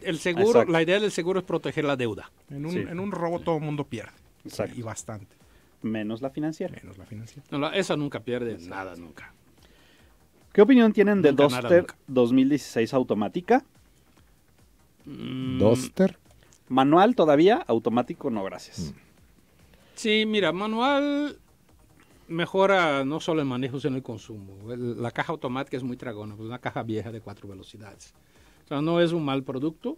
[SPEAKER 3] El seguro, la idea del seguro es proteger la deuda.
[SPEAKER 4] En un, robo todo el mundo pierde. Exacto.
[SPEAKER 3] Y bastante. Menos la financiera. Menos la financiera.
[SPEAKER 1] esa nunca pierde nada, nunca.
[SPEAKER 3] ¿Qué opinión tienen de Duster 2016 automática? Mm. ¿Duster? Manual todavía, automático no, gracias. Mm.
[SPEAKER 1] Sí, mira, manual mejora no solo el manejo, sino el consumo. la caja automática es muy tragona, es pues, una caja vieja de cuatro velocidades. O sea, no es un mal
[SPEAKER 3] producto,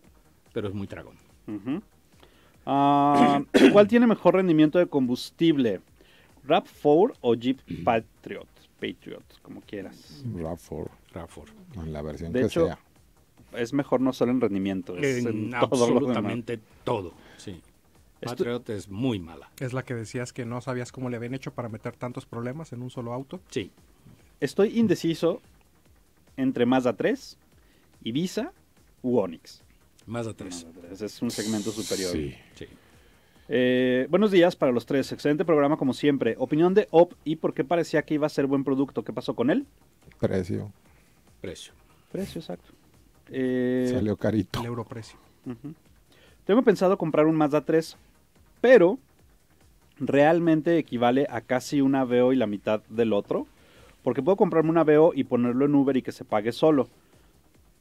[SPEAKER 3] pero es muy tragón. Ah, [COUGHS] ¿Cuál tiene mejor rendimiento de combustible? Rap 4 o Jeep Patriot? Patriot, como quieras. RAV4. rap 4 En la versión que sea. Es mejor no solo en
[SPEAKER 4] rendimiento, es en absolutamente
[SPEAKER 1] todo. Patriot es muy mala.
[SPEAKER 4] Es la que decías que no sabías cómo le habían hecho para meter tantos problemas en un solo auto. Sí. Estoy
[SPEAKER 3] indeciso entre Mazda 3, Ibiza u Onix. Mazda 3. Es un segmento superior. Sí. sí. Eh, buenos días para los tres. Excelente programa como siempre. Opinión de OP y por qué parecía que iba a ser buen producto. ¿Qué pasó con él?
[SPEAKER 2] Precio. Precio.
[SPEAKER 3] Precio, exacto. Eh, Salió carito. El europrecio. Tengo pensado comprar un Mazda 3, pero realmente equivale a casi una Veo y la mitad del otro, porque puedo comprarme una Veo y ponerlo en Uber y que se pague solo.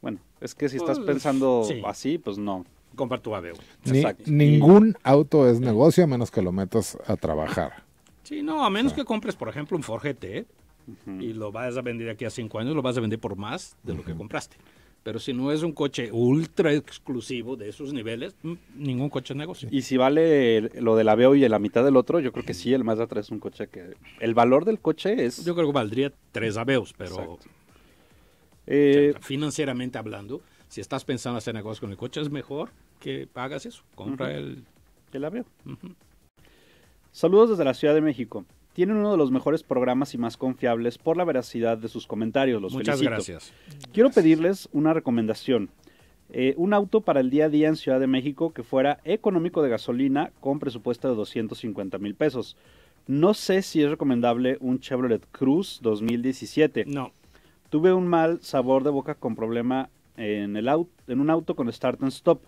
[SPEAKER 3] Bueno, es que si estás pues, pensando así, pues no. Comprar tu Aveo.
[SPEAKER 2] ningún auto es negocio a menos que lo metas a trabajar.
[SPEAKER 1] Sí, no, a menos que compres, por ejemplo, un Ford GT y lo vas a vender aquí a cinco años, lo vas a vender por más de lo que compraste. Pero si no es un coche ultra exclusivo de esos niveles, mm, ningún coche negocio.
[SPEAKER 3] Y si vale lo del la y la mitad del otro, yo creo que sí, el Mazda atrás es un coche que... El valor del coche es... Yo creo que valdría tres Aveos,
[SPEAKER 1] pero... Eh, financieramente hablando, si estás pensando hacer negocios con el coche, es mejor que pagas eso. Compra el... El Aveo.
[SPEAKER 3] Saludos desde la Ciudad de México tienen uno de los mejores programas y más confiables por la veracidad de sus comentarios. Los Muchas gracias. Quiero pedirles una recomendación. Eh, un auto para el día a día en Ciudad de México que fuera económico de gasolina con presupuesto de 250 mil pesos. No sé si es recomendable un Chevrolet Cruz 2017. No. Tuve un mal sabor de boca con problema en, el auto, en un auto con start and stop.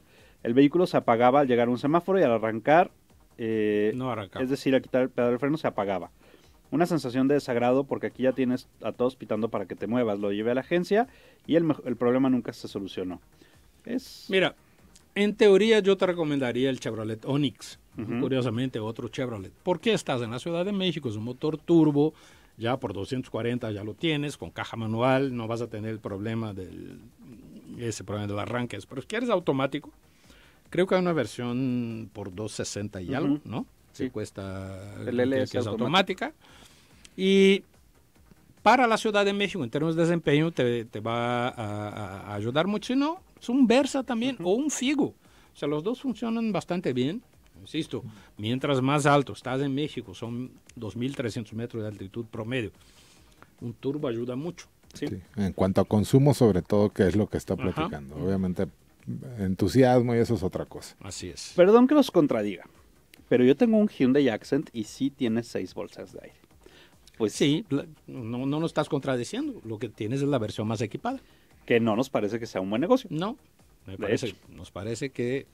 [SPEAKER 3] El vehículo se apagaba al llegar a un semáforo y al arrancar eh, es decir, al quitar el pedal del freno se apagaba. Una sensación de desagrado porque aquí ya tienes a todos pitando para que te muevas. Lo llevé a la agencia y el, problema nunca se solucionó. Es...
[SPEAKER 1] Mira, en teoría yo te recomendaría el Chevrolet Onix, curiosamente otro Chevrolet, ¿Por qué estás en la Ciudad de México, es un motor turbo, ya por 240 ya lo tienes, con caja manual, no vas a tener el problema del ese problema del arranque, pero si quieres automático, Creo que hay una versión por 260 y algo, ¿no? Sí. cuesta. la automática. Y para la Ciudad de México, en términos de desempeño, te, va a, ayudar mucho. no, es un Versa también o un Figo. O sea, los dos funcionan bastante bien. Insisto, mientras más alto estás en México, son 2.300 metros de altitud promedio. Un turbo ayuda
[SPEAKER 3] mucho. ¿sí?
[SPEAKER 2] En cuanto a consumo, sobre todo, ¿qué es lo que está platicando. Obviamente entusiasmo y eso es otra cosa. Así es.
[SPEAKER 3] Perdón que los contradiga, pero yo tengo un Hyundai Accent y sí tiene seis bolsas de aire. Pues sí, no, nos estás contradiciendo. Lo que tienes es la versión más equipada. Que no nos parece que sea un buen negocio. No, me parece, nos parece que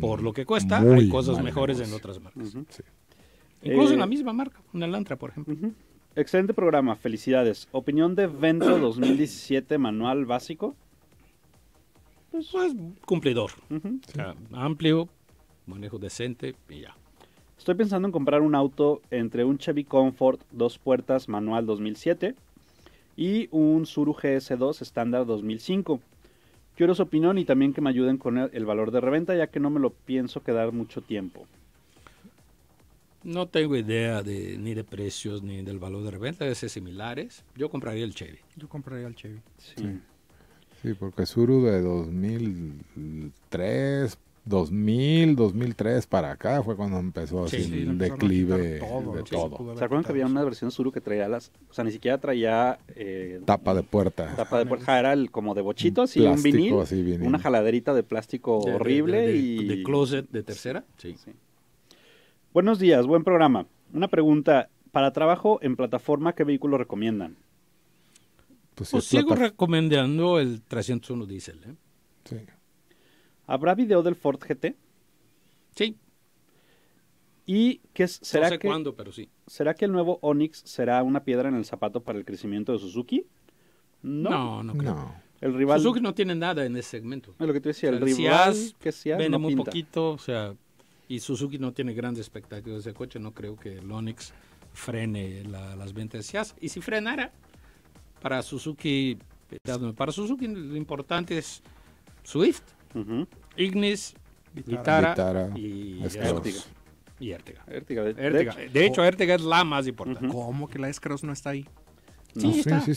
[SPEAKER 3] por lo que cuesta hay cosas mejores en otras marcas. Incluso en la eh, misma
[SPEAKER 1] marca, el Antra, por ejemplo.
[SPEAKER 3] Excelente programa, felicidades. Opinión de Vento 2017, [COUGHS] manual básico. Pues, es cumplidor. o sea, amplio, manejo decente y ya. Estoy pensando en comprar un auto entre un Chevy Comfort dos puertas manual 2007 y un Suru GS2 estándar 2005. Quiero su opinión y también que me ayuden con el valor de reventa ya que no me lo pienso quedar mucho tiempo.
[SPEAKER 1] No tengo idea de, ni de precios ni del valor de reventa, de ser similares. Yo compraría el
[SPEAKER 4] Chevy. Yo compraría el Chevy. sí.
[SPEAKER 2] Sí, porque Suru de 2003, 2000, 2003 para acá fue cuando empezó así el declive de
[SPEAKER 3] todo. ¿Se acuerdan que había una versión Suru que traía las, o sea, ni siquiera traía eh,
[SPEAKER 2] tapa de puerta. Tapa
[SPEAKER 3] de ah, puerta, era como de bochitos y un vinil, una jaladerita de plástico horrible y de closet de tercera. Sí. Buenos días, buen programa. Una pregunta, para trabajo en plataforma, ¿qué vehículo recomiendan?
[SPEAKER 1] Pues, sigo recomendando el 301 diésel.
[SPEAKER 2] ¿eh?
[SPEAKER 3] ¿Habrá video del Ford GT? Sí. ¿Y qué será que, pero sí. ¿Será que el nuevo Onix será una piedra en el zapato para el crecimiento de Suzuki? No, no, creo. Suzuki
[SPEAKER 1] no tiene nada en ese segmento. lo que te decía, el vende muy poquito, o sea, y Suzuki no tiene grandes espectáculos de coche, no creo que el Onix frene las ventas de Ciaz. Y si frenara, para Suzuki, para Suzuki lo importante es Swift, Ignis, Vitara, y Ertiga. De, hecho,
[SPEAKER 3] Ertiga es la más importante. ¿Cómo que la escross no está ahí?
[SPEAKER 1] Sí, está. Sí,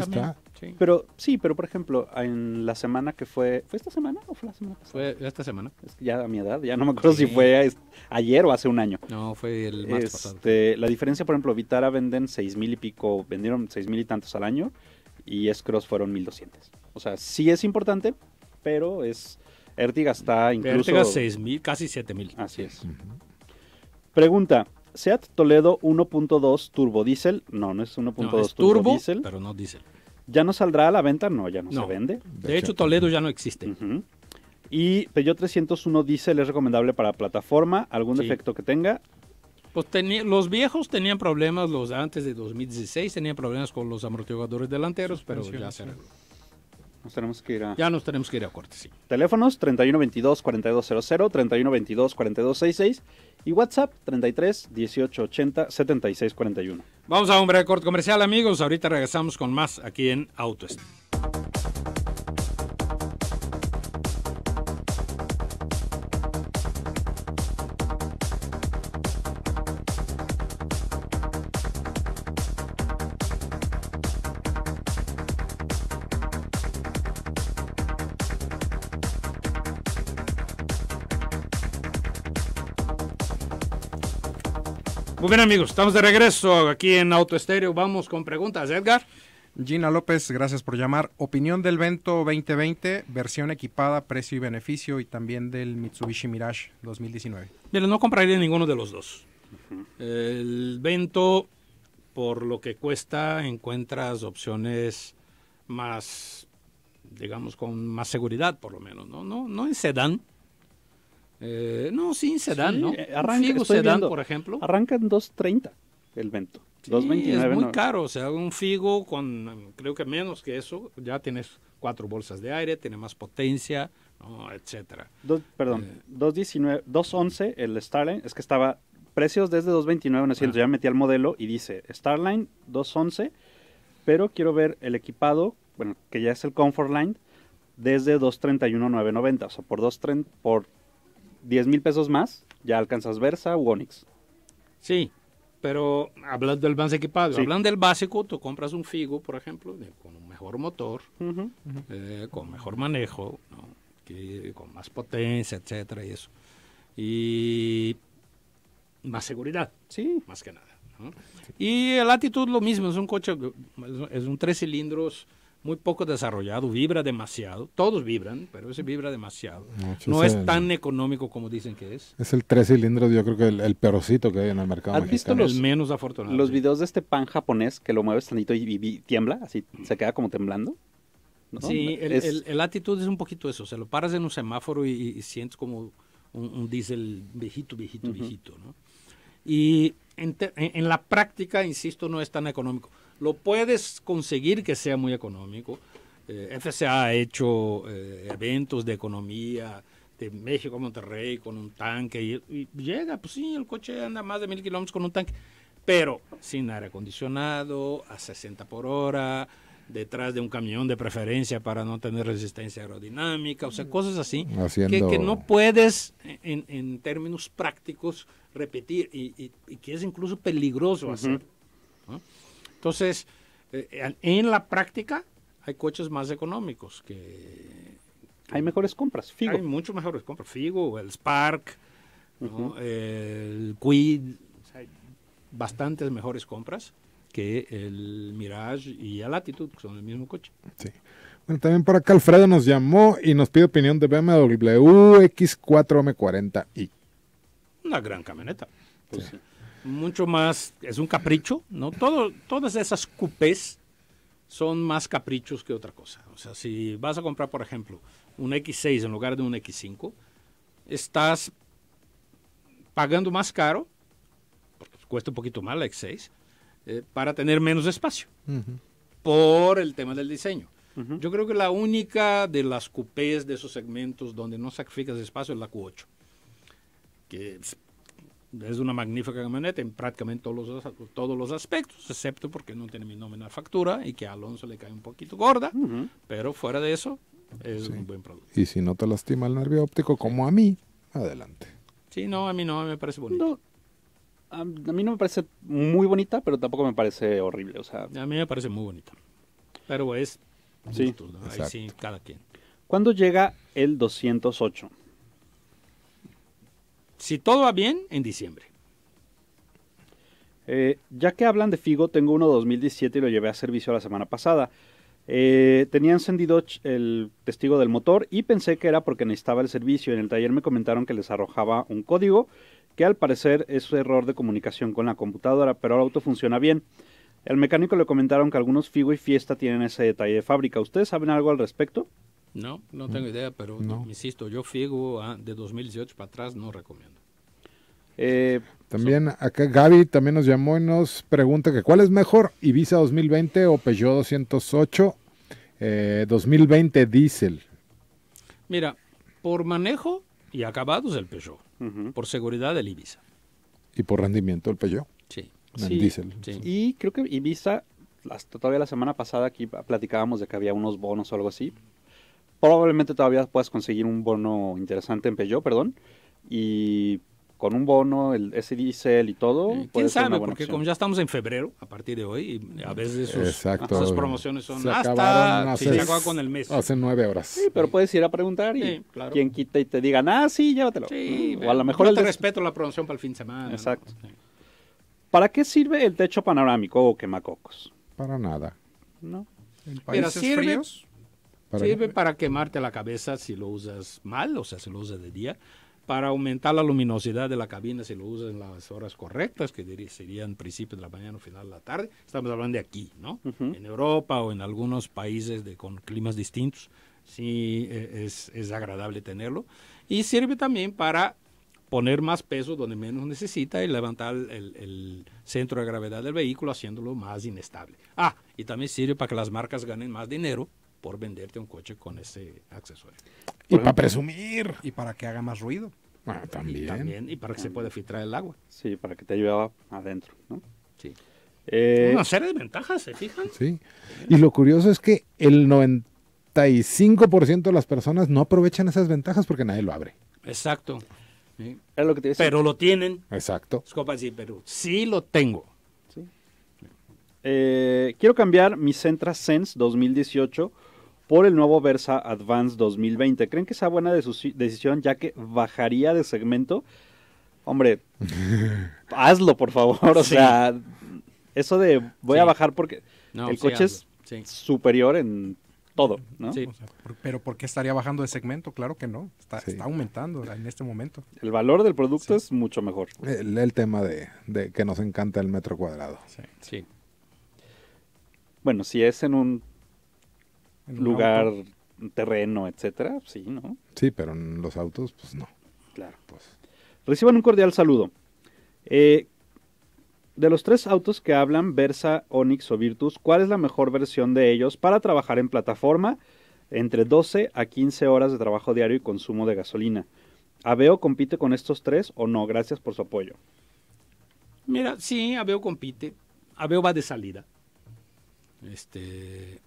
[SPEAKER 2] está.
[SPEAKER 3] Pero sí, pero por ejemplo, en la semana que fue, ¿fue esta semana o fue la semana
[SPEAKER 1] pasada? Fue esta semana.
[SPEAKER 3] ya a mi edad, ya no me acuerdo si fue ayer o hace un año. No, fue el más pasado. Este, la diferencia, por ejemplo, Vitara venden seis mil y pico, vendieron seis mil y tantos al año y s fueron fueron 1200. O sea, sí es importante, pero es... Ertiga está incluso... Ertiga seis
[SPEAKER 1] mil, casi siete mil. Así es.
[SPEAKER 3] Pregunta, Seat Toledo 1.2 turbo Diesel. No, no es 1.2 no, turbo, turbo Pero no diésel. ¿Ya no saldrá a la venta? No, ya no, se vende. De, hecho, Toledo ya no existe. Y Peugeot 301 diesel es recomendable para plataforma. ¿Algún defecto que tenga?
[SPEAKER 1] Pues los viejos tenían problemas, los antes de 2016 tenían problemas con los amortiguadores delanteros, pero ya se tenemos que ir Ya nos tenemos que ir a corte, sí.
[SPEAKER 3] Teléfonos 3122-4200, 3122-4266 y WhatsApp 33 1880 7641.
[SPEAKER 1] Vamos a un breve comercial, amigos. Ahorita regresamos con más aquí en AutoStream.
[SPEAKER 4] Muy bien amigos, estamos de regreso aquí en Auto Vamos con preguntas, Edgar. Gina López, gracias por llamar. Opinión del Vento 2020, versión equipada, precio y beneficio, y también del Mitsubishi Mirage 2019.
[SPEAKER 1] Mira, no compraría ninguno de los dos. El Vento, por lo que cuesta, encuentras opciones más, digamos, con más seguridad, por lo menos. No, no, no en sedán, eh, no, sí, Sedán, ¿no? Eh, arranca, Figo por ejemplo.
[SPEAKER 3] Arranca en 2.30 el Vento. Sí, Es muy caro,
[SPEAKER 1] o sea, un Figo con, creo que menos que eso, ya tienes cuatro bolsas de aire, tiene más potencia, no,
[SPEAKER 3] etcétera. perdón, 2.19, eh, 2.11 el Starline, es que estaba precios desde 2.29, no ciento, ya metí al modelo y dice Starline 2.11, pero quiero ver el equipado, bueno, que ya es el comfort line desde 2.31.990, o sea, por, 230 por 10 mil pesos más, ya alcanzas Versa o Onix.
[SPEAKER 1] Sí, pero hablando del más equipado, hablando del básico, tú compras un Figo, por ejemplo, con un mejor motor, eh, con mejor manejo, con más potencia, etcétera, y eso. Y más seguridad, sí. más que nada. Y la actitud lo mismo, es un coche, es un tres cilindros muy poco desarrollado, vibra demasiado. Todos vibran, pero ese vibra demasiado.
[SPEAKER 2] no es
[SPEAKER 3] tan económico como dicen que es.
[SPEAKER 2] Es el tres cilindros, yo creo que el, el que hay en el mercado. ¿Has visto
[SPEAKER 3] los menos afortunados? Los videos de este pan japonés que lo mueves tantito y, tiembla, así se queda como temblando. Sí, el,
[SPEAKER 1] el, actitud es un poquito eso. Se lo paras en un semáforo y, sientes como un, un, diésel viejito, viejito, viejito. ¿no? Y en la práctica, insisto, no es tan económico lo puedes conseguir que sea muy económico. Eh, FSA ha hecho eh, eventos de economía de México a Monterrey con un tanque y, llega, pues sí, el coche anda más de mil kilómetros con un tanque, pero sin aire acondicionado, a 60 por hora, detrás de un camión de preferencia para no tener resistencia aerodinámica, o sea, cosas así que, no puedes en, términos prácticos repetir y, que es incluso peligroso hacer. Entonces, eh, en la práctica hay coches más económicos que... Hay mejores compras, Figo. Hay mucho mejores compras, Figo, el Spark, el Quid, bastantes mejores compras que el Mirage y el Latitude, que son el mismo coche. Sí.
[SPEAKER 2] Bueno, también por acá Alfredo nos llamó y nos pide opinión de BMW X4M40i.
[SPEAKER 1] Una gran camioneta. Pues, sí mucho más, es un capricho, ¿no? Todo, todas esas coupés son más caprichos que otra cosa. O sea, si vas a comprar, por ejemplo, un X6 en lugar de un X5, estás pagando más caro, porque cuesta un poquito más la X6, eh, para tener menos espacio, por el tema del diseño. Yo creo que la única de las coupés de esos segmentos donde no sacrificas espacio es la Q8, que es una magnífica camioneta en prácticamente todos los, todos los aspectos, excepto porque no tiene mi la factura y que a Alonso le cae un poquito gorda, pero fuera de eso es un buen producto.
[SPEAKER 2] Y si no te lastima el nervio óptico como a mí, adelante.
[SPEAKER 3] Sí, no, a mí no, me parece bonito. a, mí no me parece muy bonita, pero tampoco me parece horrible, o sea. A mí me parece muy bonita, pero es... Sí, sí, cada quien. ¿Cuándo llega el 208? si todo va bien, en diciembre. Eh, ya que hablan de Figo, tengo uno 2017 y lo llevé a servicio la semana pasada. Eh, tenía encendido el testigo del motor y pensé que era porque necesitaba el servicio. En el taller me comentaron que les arrojaba un código que al parecer es un error de comunicación con la computadora, pero el auto funciona bien. El mecánico le comentaron que algunos Figo y Fiesta tienen ese detalle de fábrica. ¿Ustedes saben algo al respecto?
[SPEAKER 1] No, no mm. tengo idea, pero insisto, yo Figo de 2018 para atrás no recomiendo.
[SPEAKER 2] Eh, también acá Gaby también nos llamó y nos pregunta que cuál es mejor, Ibiza 2020 o Peugeot 208 2020 Diesel?
[SPEAKER 1] Mira, por manejo y acabados del Peugeot, por seguridad del Ibiza.
[SPEAKER 2] Y por rendimiento el Peugeot. Sí. El
[SPEAKER 3] Y creo que Ibiza, hasta todavía la semana pasada aquí platicábamos de que había unos bonos o algo así, probablemente todavía puedas conseguir un bono interesante en Peugeot, perdón, y con un bono, el, ese diésel y todo. Eh, ¿Quién sabe? Porque como ya
[SPEAKER 1] estamos en febrero, a partir de hoy, a veces sus, esas promociones son
[SPEAKER 2] hasta hace, se con el mes. Hace nueve horas.
[SPEAKER 3] Sí, pero puedes ir a preguntar y quien quita y te diga, ah, sí, llévatelo. Sí, mm, o a lo mejor... Yo te respeto la promoción para el fin de semana. Exacto. ¿Para qué sirve el techo panorámico o quemacocos?
[SPEAKER 2] Para nada. ¿No? ¿En sirve,
[SPEAKER 1] Sirve para quemarte la cabeza si lo usas mal, o sea, si lo usas de día, para aumentar la luminosidad de la cabina si lo usas en las horas correctas, que serían principios de la mañana o final de la tarde. Estamos hablando de aquí, ¿no? En Europa o en algunos países con climas distintos, sí e, es, es agradable tenerlo. Y sirve también para poner más peso donde menos necesita y levantar el, el, centro de gravedad del vehículo haciéndolo más inestable. Ah, y también sirve para que las marcas ganen más dinero por venderte un coche con ese accesorio.
[SPEAKER 2] Y para presumir.
[SPEAKER 3] Y para que haga más ruido. Ah, también. Y, para que se pueda filtrar el agua. Sí, para que te ayude adentro, ¿no? Sí. Eh, Una serie de ventajas, ¿se fijan?
[SPEAKER 2] Sí. Y lo curioso es que el 95% de las personas no aprovechan esas ventajas porque nadie lo abre.
[SPEAKER 3] Exacto. Es lo que te Pero lo tienen. Exacto. para y pero sí lo tengo. Eh, quiero cambiar mi Sentra Sense 2018 por el nuevo Versa Advance 2020. ¿Creen que sea buena decisión ya que bajaría de segmento? Hombre, [LAUGHS] hazlo por favor, o sea, eso de voy a bajar porque el coche es superior en todo,
[SPEAKER 4] pero ¿por qué estaría bajando de segmento? Claro que no, está, aumentando en este momento.
[SPEAKER 3] El valor
[SPEAKER 2] del producto es mucho mejor. El, tema de, de, que nos encanta el metro cuadrado. Sí. Bueno, si es en un lugar,
[SPEAKER 3] terreno, etcétera, pues sí, ¿no?
[SPEAKER 2] Sí, pero en los autos, pues no. Claro. Pues.
[SPEAKER 3] Reciban un cordial saludo. Eh, de los tres autos que hablan, Versa, Onix o Virtus, ¿cuál es la mejor versión de ellos para trabajar en plataforma? Entre 12 a 15 horas de trabajo diario y consumo de gasolina. ¿Aveo compite con estos tres o no? Gracias por su apoyo.
[SPEAKER 1] Mira, sí, Aveo compite. Aveo va de salida.
[SPEAKER 3] Este,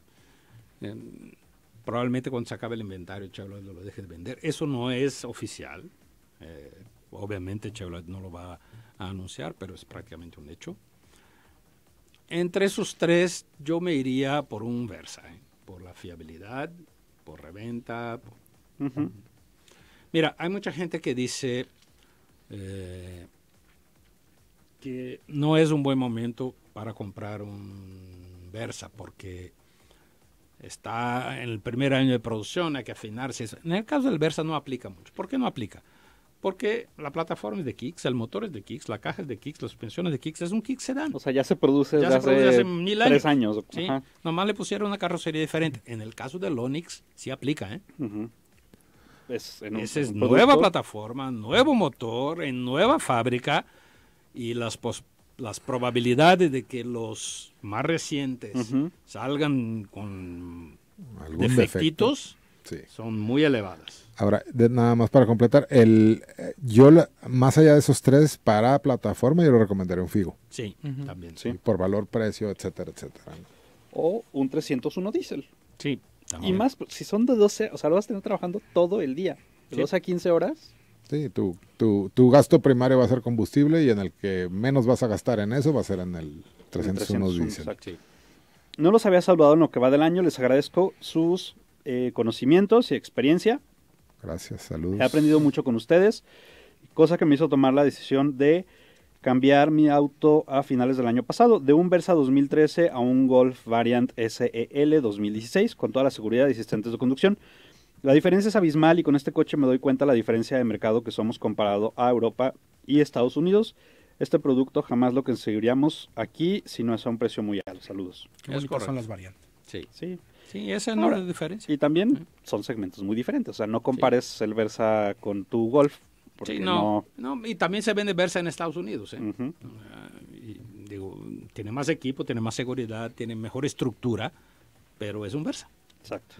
[SPEAKER 1] probablemente cuando se acabe el inventario Chevrolet lo deje de vender. Eso no es oficial. Eh, obviamente Chevrolet no lo va a anunciar, pero es prácticamente un hecho. Entre esos tres yo me iría por un Versa, por la fiabilidad, por reventa. Mira, hay mucha gente que dice eh, que no es un buen momento para comprar un Versa porque está en el primer año de producción, hay que afinarse. En el caso del Versa no aplica mucho. ¿Por qué no aplica? Porque la plataforma es de Kicks, el motor es de Kicks, la caja es de Kicks, las suspensiones de Kicks, es un Kicks dan. O sea, ya se produce, ya desde, se produce hace, mil años. Tres Nomás le pusieron una carrocería diferente. En el caso del Onix sí aplica. ¿eh?
[SPEAKER 3] es, Esa es nueva
[SPEAKER 1] plataforma, nuevo motor, en nueva fábrica y las las probabilidades de que los más recientes salgan
[SPEAKER 2] con defectitos
[SPEAKER 1] son muy elevadas.
[SPEAKER 2] Ahora, nada más para completar, el eh, yo más allá de esos tres para plataforma yo lo recomendaría un Figo. Sí, también sí. Por valor, precio, etcétera, etcétera.
[SPEAKER 3] O un 301 diésel. Sí. Y más si son de 12, o sea, lo vas a tener trabajando todo el día, de 12 a 15 horas
[SPEAKER 2] tu, gasto primario va a ser combustible y en el que menos vas a gastar en eso va a ser en el 301 No los había saludado en lo
[SPEAKER 3] que va del año, les agradezco sus eh, conocimientos y experiencia.
[SPEAKER 2] Gracias, saludos. He
[SPEAKER 3] aprendido mucho con ustedes, cosa que me hizo tomar la decisión de cambiar mi auto a finales del año pasado, de un Versa 2013 a un Golf Variant SEL 2016, con toda la seguridad y asistentes de conducción. La diferencia es abismal y con este coche me doy cuenta la diferencia de mercado que somos comparado a Europa y Estados Unidos. Este producto jamás lo conseguiríamos aquí si no es a un precio muy alto. Saludos. es son las
[SPEAKER 1] variantes. Sí.
[SPEAKER 3] Sí. Sí, esa es la diferencia. Y también son segmentos muy diferentes. O sea, no compares el Versa con tu Golf. Sí, no,
[SPEAKER 1] Y también se vende Versa en Estados Unidos. ¿eh?
[SPEAKER 3] digo, tiene más equipo, tiene más seguridad, tiene mejor estructura, pero es un Versa. Exacto.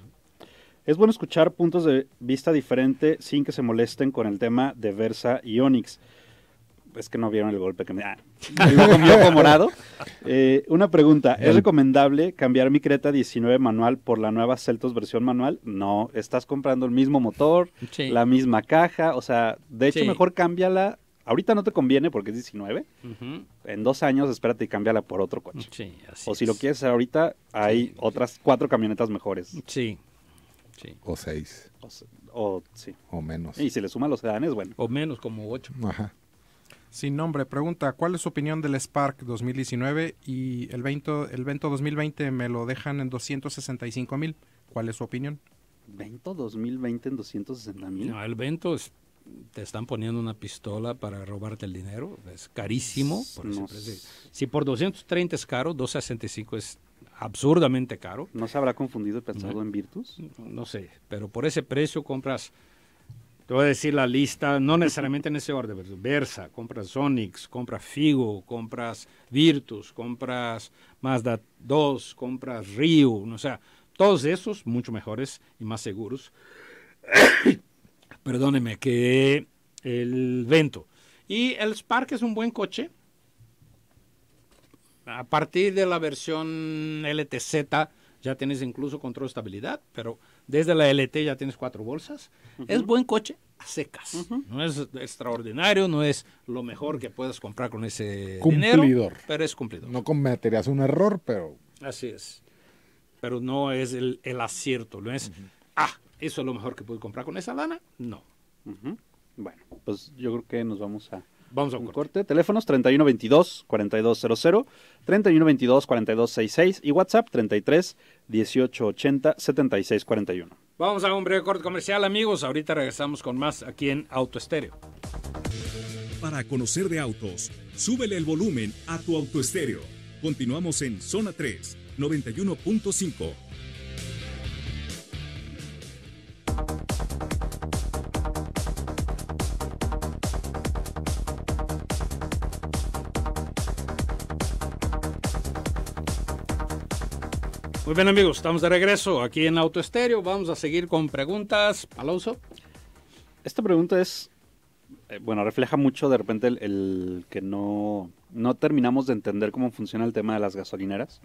[SPEAKER 3] Es bueno escuchar puntos de vista diferente sin que se molesten con el tema de Versa y Onix? Es que no vieron el golpe que me... Ah, morado. Eh, una pregunta, ¿es recomendable cambiar mi Creta 19 manual por la nueva Celtos versión manual? No, estás comprando el mismo motor, la misma caja, o sea, de hecho mejor cámbiala Ahorita no te conviene porque es 19. En dos años, espérate y cámbiala por otro coche. Sí, así o si lo quieres ahorita, hay otras cuatro camionetas mejores. Sí, o seis. O, sí. o menos. Y si le suman los es bueno. O menos,
[SPEAKER 4] como ocho. Ajá. Sin nombre, pregunta, ¿cuál es su opinión del Spark 2019 y el Vento, el Vento 2020 me lo dejan en 265 mil? ¿Cuál es su opinión? ¿Vento 2020 en 260 mil? No,
[SPEAKER 3] el
[SPEAKER 1] Vento te están poniendo una pistola para robarte el dinero, es carísimo. Si por 230 es caro, 265 es absurdamente caro. ¿No se habrá confundido pensando en Virtus? No sé, pero por ese precio compras, te voy a decir la lista, no [LAUGHS] necesariamente en ese orden, pero Versa, compras Onyx, compras Figo, compras Virtus, compras Mazda 2, compras Rio, o sea, todos esos mucho mejores y más seguros. [COUGHS] Perdóneme, que el Vento. Y el Spark es un buen coche, a partir de la versión LTZ ya tienes incluso control de estabilidad, pero desde la LT ya tienes cuatro bolsas. Es buen coche a secas. No es extraordinario, no es lo mejor que puedas comprar con ese cumplidor. pero es
[SPEAKER 2] cumplidor. No cometerías un error, pero...
[SPEAKER 1] Así es. Pero no es el, acierto, no es, ah, eso es lo mejor que puedo comprar con esa lana.
[SPEAKER 3] No. Bueno, pues yo creo que nos vamos a Vamos a un, corte. Teléfonos 3122-4200, 3122-4266 y WhatsApp 33 1880 7641.
[SPEAKER 1] Vamos a un breve corte comercial, amigos. Ahorita regresamos con
[SPEAKER 4] más aquí en Auto Estéreo. Para conocer de autos, súbele el volumen a tu Auto Estéreo. Continuamos en Zona 3, 91.5.
[SPEAKER 1] Muy bien amigos, estamos de regreso aquí en Auto Estéreo. Vamos a seguir con preguntas. Alonso.
[SPEAKER 3] Esta pregunta es, eh, bueno, refleja mucho de repente el, que no, no terminamos de entender cómo funciona el tema de las gasolineras.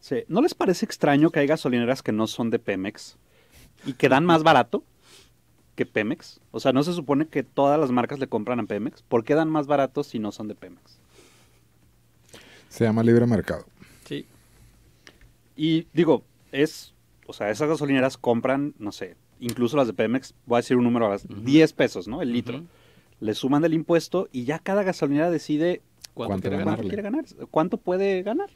[SPEAKER 3] Sí. ¿No les parece extraño que hay gasolineras que no son de Pemex y que dan más barato que Pemex? O sea, ¿no se supone que todas las marcas le compran a Pemex? ¿Por qué dan más barato si no son de Pemex?
[SPEAKER 2] Se llama libre mercado.
[SPEAKER 3] Y digo, es, o sea, esas gasolineras compran, no sé, incluso las de Pemex, voy a decir un número, a las 10 pesos, ¿no? El litro. Le suman del impuesto y ya cada gasolinera decide cuánto, quiere, ganar? cuánto puede ganar.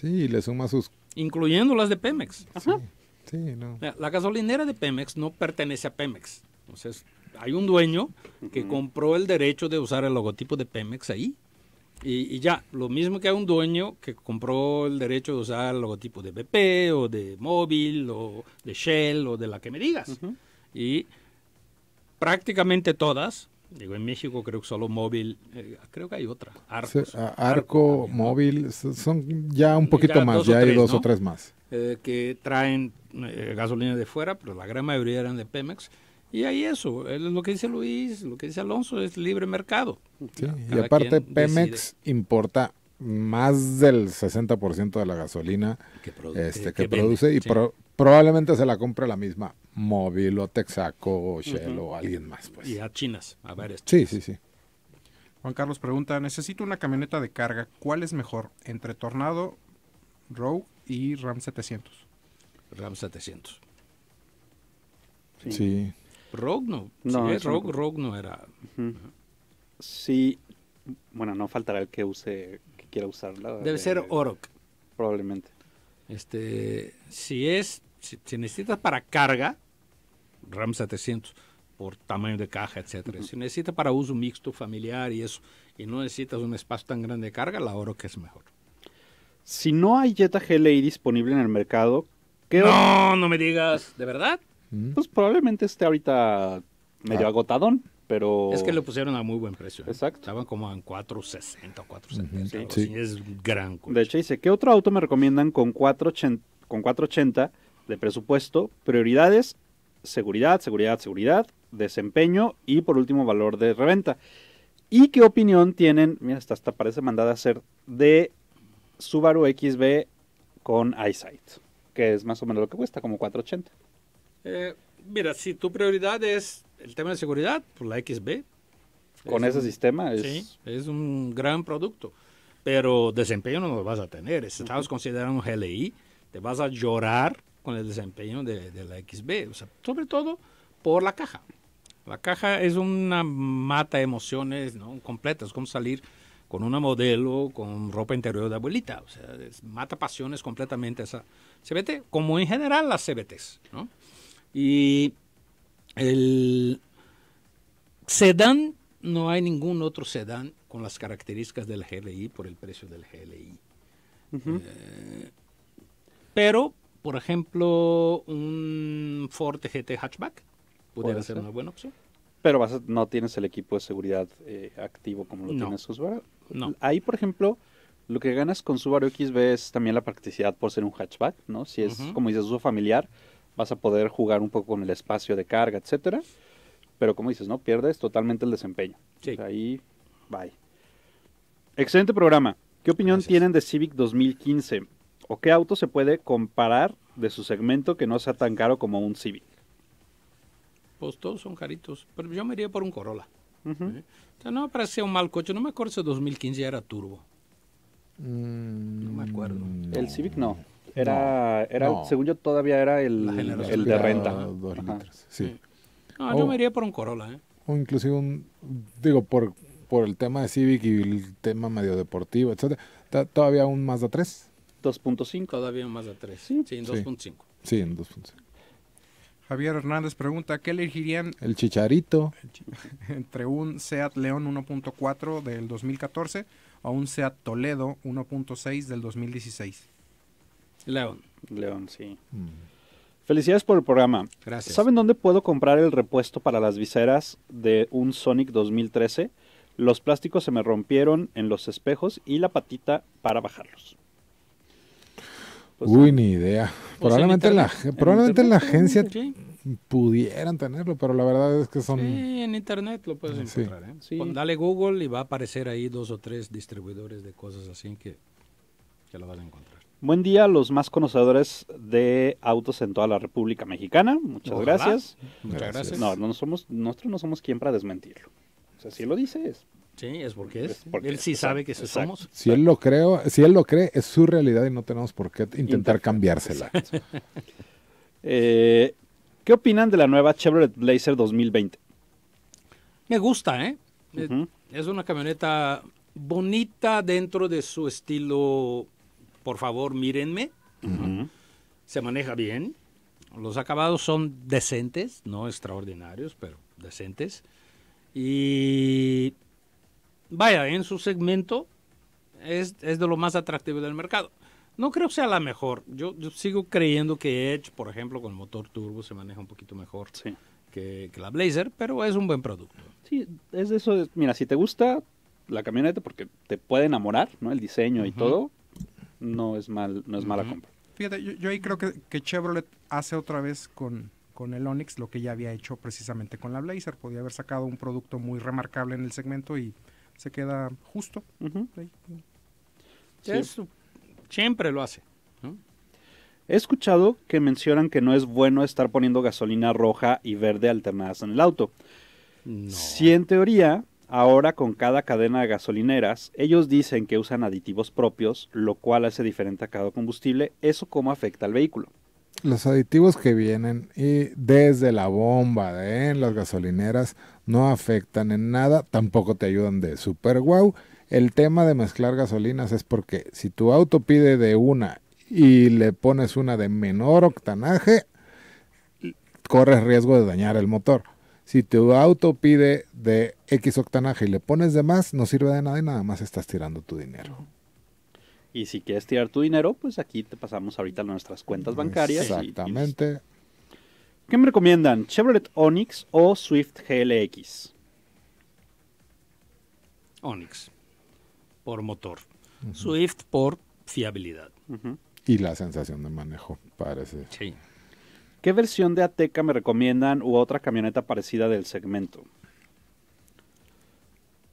[SPEAKER 3] Sí, y le suma sus...
[SPEAKER 1] Incluyendo las de Pemex.
[SPEAKER 2] Ajá. Sí, no.
[SPEAKER 1] la, gasolinera de Pemex no pertenece a Pemex. Entonces, hay un dueño que compró el derecho de usar el logotipo de Pemex ahí y, ya, lo mismo que a un dueño que compró el derecho de usar el logotipo de BP o de móvil o de Shell o de la que me digas. Y prácticamente todas, digo en México creo que solo móvil, eh, creo que hay otra, Arco.
[SPEAKER 2] Arco, móvil, son ya un poquito más, ya hay dos o tres más.
[SPEAKER 1] Eh, que traen eh, gasolina de fuera, pero la gran mayoría eran de Pemex y ahí eso, es lo que dice Luis, lo que dice Alonso es libre mercado. y aparte Pemex
[SPEAKER 2] importa más del 60% de la gasolina que, este, produce, y probablemente se la compra la misma Móvil o Texaco o Shell o alguien
[SPEAKER 4] más. Pues. Y a chinas, a ver esto. Sí, sí, sí. Juan Carlos pregunta, necesito una camioneta de carga, ¿cuál es mejor entre Tornado, ROW y Ram 700? Ram 700. Sí. sí. Rock no.
[SPEAKER 1] No, si rock, no, no era.
[SPEAKER 3] Sí, bueno, no faltará el que use, que quiera usarla. Debe ser Orok. Probablemente.
[SPEAKER 1] Este, si es, si, necesitas para carga, RAM 700 por tamaño de caja, etcétera. Si necesitas para uso mixto familiar y eso, y no necesitas un espacio tan grande de carga, la OROC es mejor.
[SPEAKER 3] Si no hay Jetta GLI disponible en el mercado,
[SPEAKER 1] ¿qué No, no me digas, ¿de verdad? Pues probablemente esté ahorita medio ah.
[SPEAKER 3] agotadón, pero... Es que lo
[SPEAKER 1] pusieron a muy buen precio. ¿eh? Estaban como en 460 o 470. sí. Es
[SPEAKER 3] gran De hecho, dice, ¿qué otro auto me recomiendan con 480, con de presupuesto? Prioridades, seguridad, seguridad, seguridad, desempeño y por último valor de reventa. ¿Y qué opinión tienen? Mira, hasta, hasta parece mandada a ser de Subaru XB con EyeSight, que es más o menos lo que cuesta, como 480.
[SPEAKER 1] Eh, mira, si tu prioridad es el tema de seguridad, pues la XB.
[SPEAKER 3] Con ese sistema es...
[SPEAKER 1] es un gran producto. Pero desempeño no lo vas a tener. Si estás considerando un GLI, te vas a llorar con el desempeño de, la XB. O sea, sobre todo por la caja. La caja es una mata emociones ¿no? completas, como salir con una modelo, con ropa interior de abuelita. O sea, mata pasiones completamente esa CBT, como en general las CBTs, ¿no? Y el sedán, no hay ningún otro sedán con las características del GLI por el precio del GLI. Eh, pero, por ejemplo, un Ford GT Hatchback pudiera ser. una buena opción.
[SPEAKER 3] Pero vas no tienes el equipo de seguridad eh, activo como lo tienes tiene Subaru. No. Ahí, por ejemplo, lo que ganas con Subaru XB es también la practicidad por ser un hatchback, ¿no? Si es, como dices, uso familiar, vas a poder jugar un poco con el espacio de carga, etcétera. Pero como dices, ¿no? Pierdes totalmente el desempeño. Sí. Pues ahí, bye. Excelente programa. ¿Qué opinión tienen de Civic 2015? ¿O qué auto se puede comparar de su segmento que no sea tan caro como un Civic?
[SPEAKER 1] Pues todos son caritos, pero yo me iría por un Corolla. ¿Eh? o sea, no me parecía un mal coche, no me acuerdo si 2015 ya era turbo.
[SPEAKER 3] Mm, no me acuerdo. El Civic no. Era, era según yo, todavía era el, de renta. No, yo me iría por un Corolla. ¿eh?
[SPEAKER 2] O inclusive un, digo, por, por el tema de Civic y el tema medio deportivo, etcétera, todavía un Mazda 3.
[SPEAKER 4] 2.5. Todavía un Mazda 3, Sí, en 2.5. Javier Hernández pregunta, ¿qué elegirían?
[SPEAKER 2] El chicharito.
[SPEAKER 4] [LAUGHS] Entre un Seat León 1.4 del 2014 o un Seat Toledo 1.6 del 2016.
[SPEAKER 1] León. León, sí. Mm.
[SPEAKER 3] Felicidades por el programa. Gracias. ¿Saben dónde puedo comprar el repuesto para las viseras de un Sonic 2013? Los plásticos se me rompieron en los espejos y la patita para bajarlos.
[SPEAKER 2] Pues Uy, ni idea. Probablemente, en, la, probablemente agencia pudieran tenerlo, pero la verdad es que son... Sí, en internet lo puedes encontrar.
[SPEAKER 1] ¿eh? dale Google y va a aparecer ahí dos o tres distribuidores de cosas así que, que lo vas a encontrar.
[SPEAKER 3] Buen día a los más conocedores de autos en toda la República Mexicana. Muchas gracias. Muchas gracias. No, somos, nosotros no somos quien para desmentirlo. O sea, si lo es. Sí, es porque es. porque él sí sabe que eso somos.
[SPEAKER 2] Si él lo creo, si él lo cree, es su realidad y no tenemos por qué intentar cambiársela. [LAUGHS]
[SPEAKER 3] Eh, ¿Qué opinan de la nueva Chevrolet Blazer 2020?
[SPEAKER 1] Me gusta, ¿eh? Es una camioneta bonita dentro de su estilo por favor, mírenme. Se maneja bien. Los acabados son decentes, no extraordinarios, pero decentes. Y vaya, en su segmento es, de lo más atractivo del mercado. No creo sea la mejor. Yo, sigo creyendo
[SPEAKER 3] que Edge, por ejemplo, con motor turbo se maneja un poquito mejor que, la Blazer, pero es un buen producto. Sí, es eso. mira, si te gusta la camioneta, porque te puede enamorar, ¿no? El diseño y todo, no es, mal, no es mala compra.
[SPEAKER 4] Fíjate, yo, ahí creo que, que, Chevrolet hace otra vez con, con el Onix lo que ya había hecho precisamente con la Blazer. Podía haber sacado un producto muy remarcable en el segmento y se queda justo.
[SPEAKER 1] siempre lo hace.
[SPEAKER 4] He escuchado
[SPEAKER 3] que mencionan que no es bueno estar poniendo gasolina roja y verde alternadas en el auto. Si en teoría Ahora con cada cadena de gasolineras, ellos dicen que usan aditivos propios, lo cual hace diferente a cada combustible. ¿Eso cómo afecta al vehículo?
[SPEAKER 2] Los aditivos que vienen y desde la bomba de ¿eh? las gasolineras no afectan en nada, tampoco te ayudan de super guau. El tema de mezclar gasolinas es porque si tu auto pide de una y le pones una de menor octanaje, corres riesgo de dañar el motor si tu auto pide de X octanaje y le pones de más, no sirve de nada y nada más estás tirando tu dinero.
[SPEAKER 3] Y si quieres tirar tu dinero, pues aquí te pasamos ahorita nuestras cuentas bancarias. Exactamente. ¿Qué me recomiendan? ¿Chevrolet Onix o Swift GLX? Onix. Por motor. Swift por fiabilidad.
[SPEAKER 2] Y la sensación de manejo, parece.
[SPEAKER 3] Sí. ¿Qué versión de Ateca me recomiendan u otra camioneta parecida del segmento?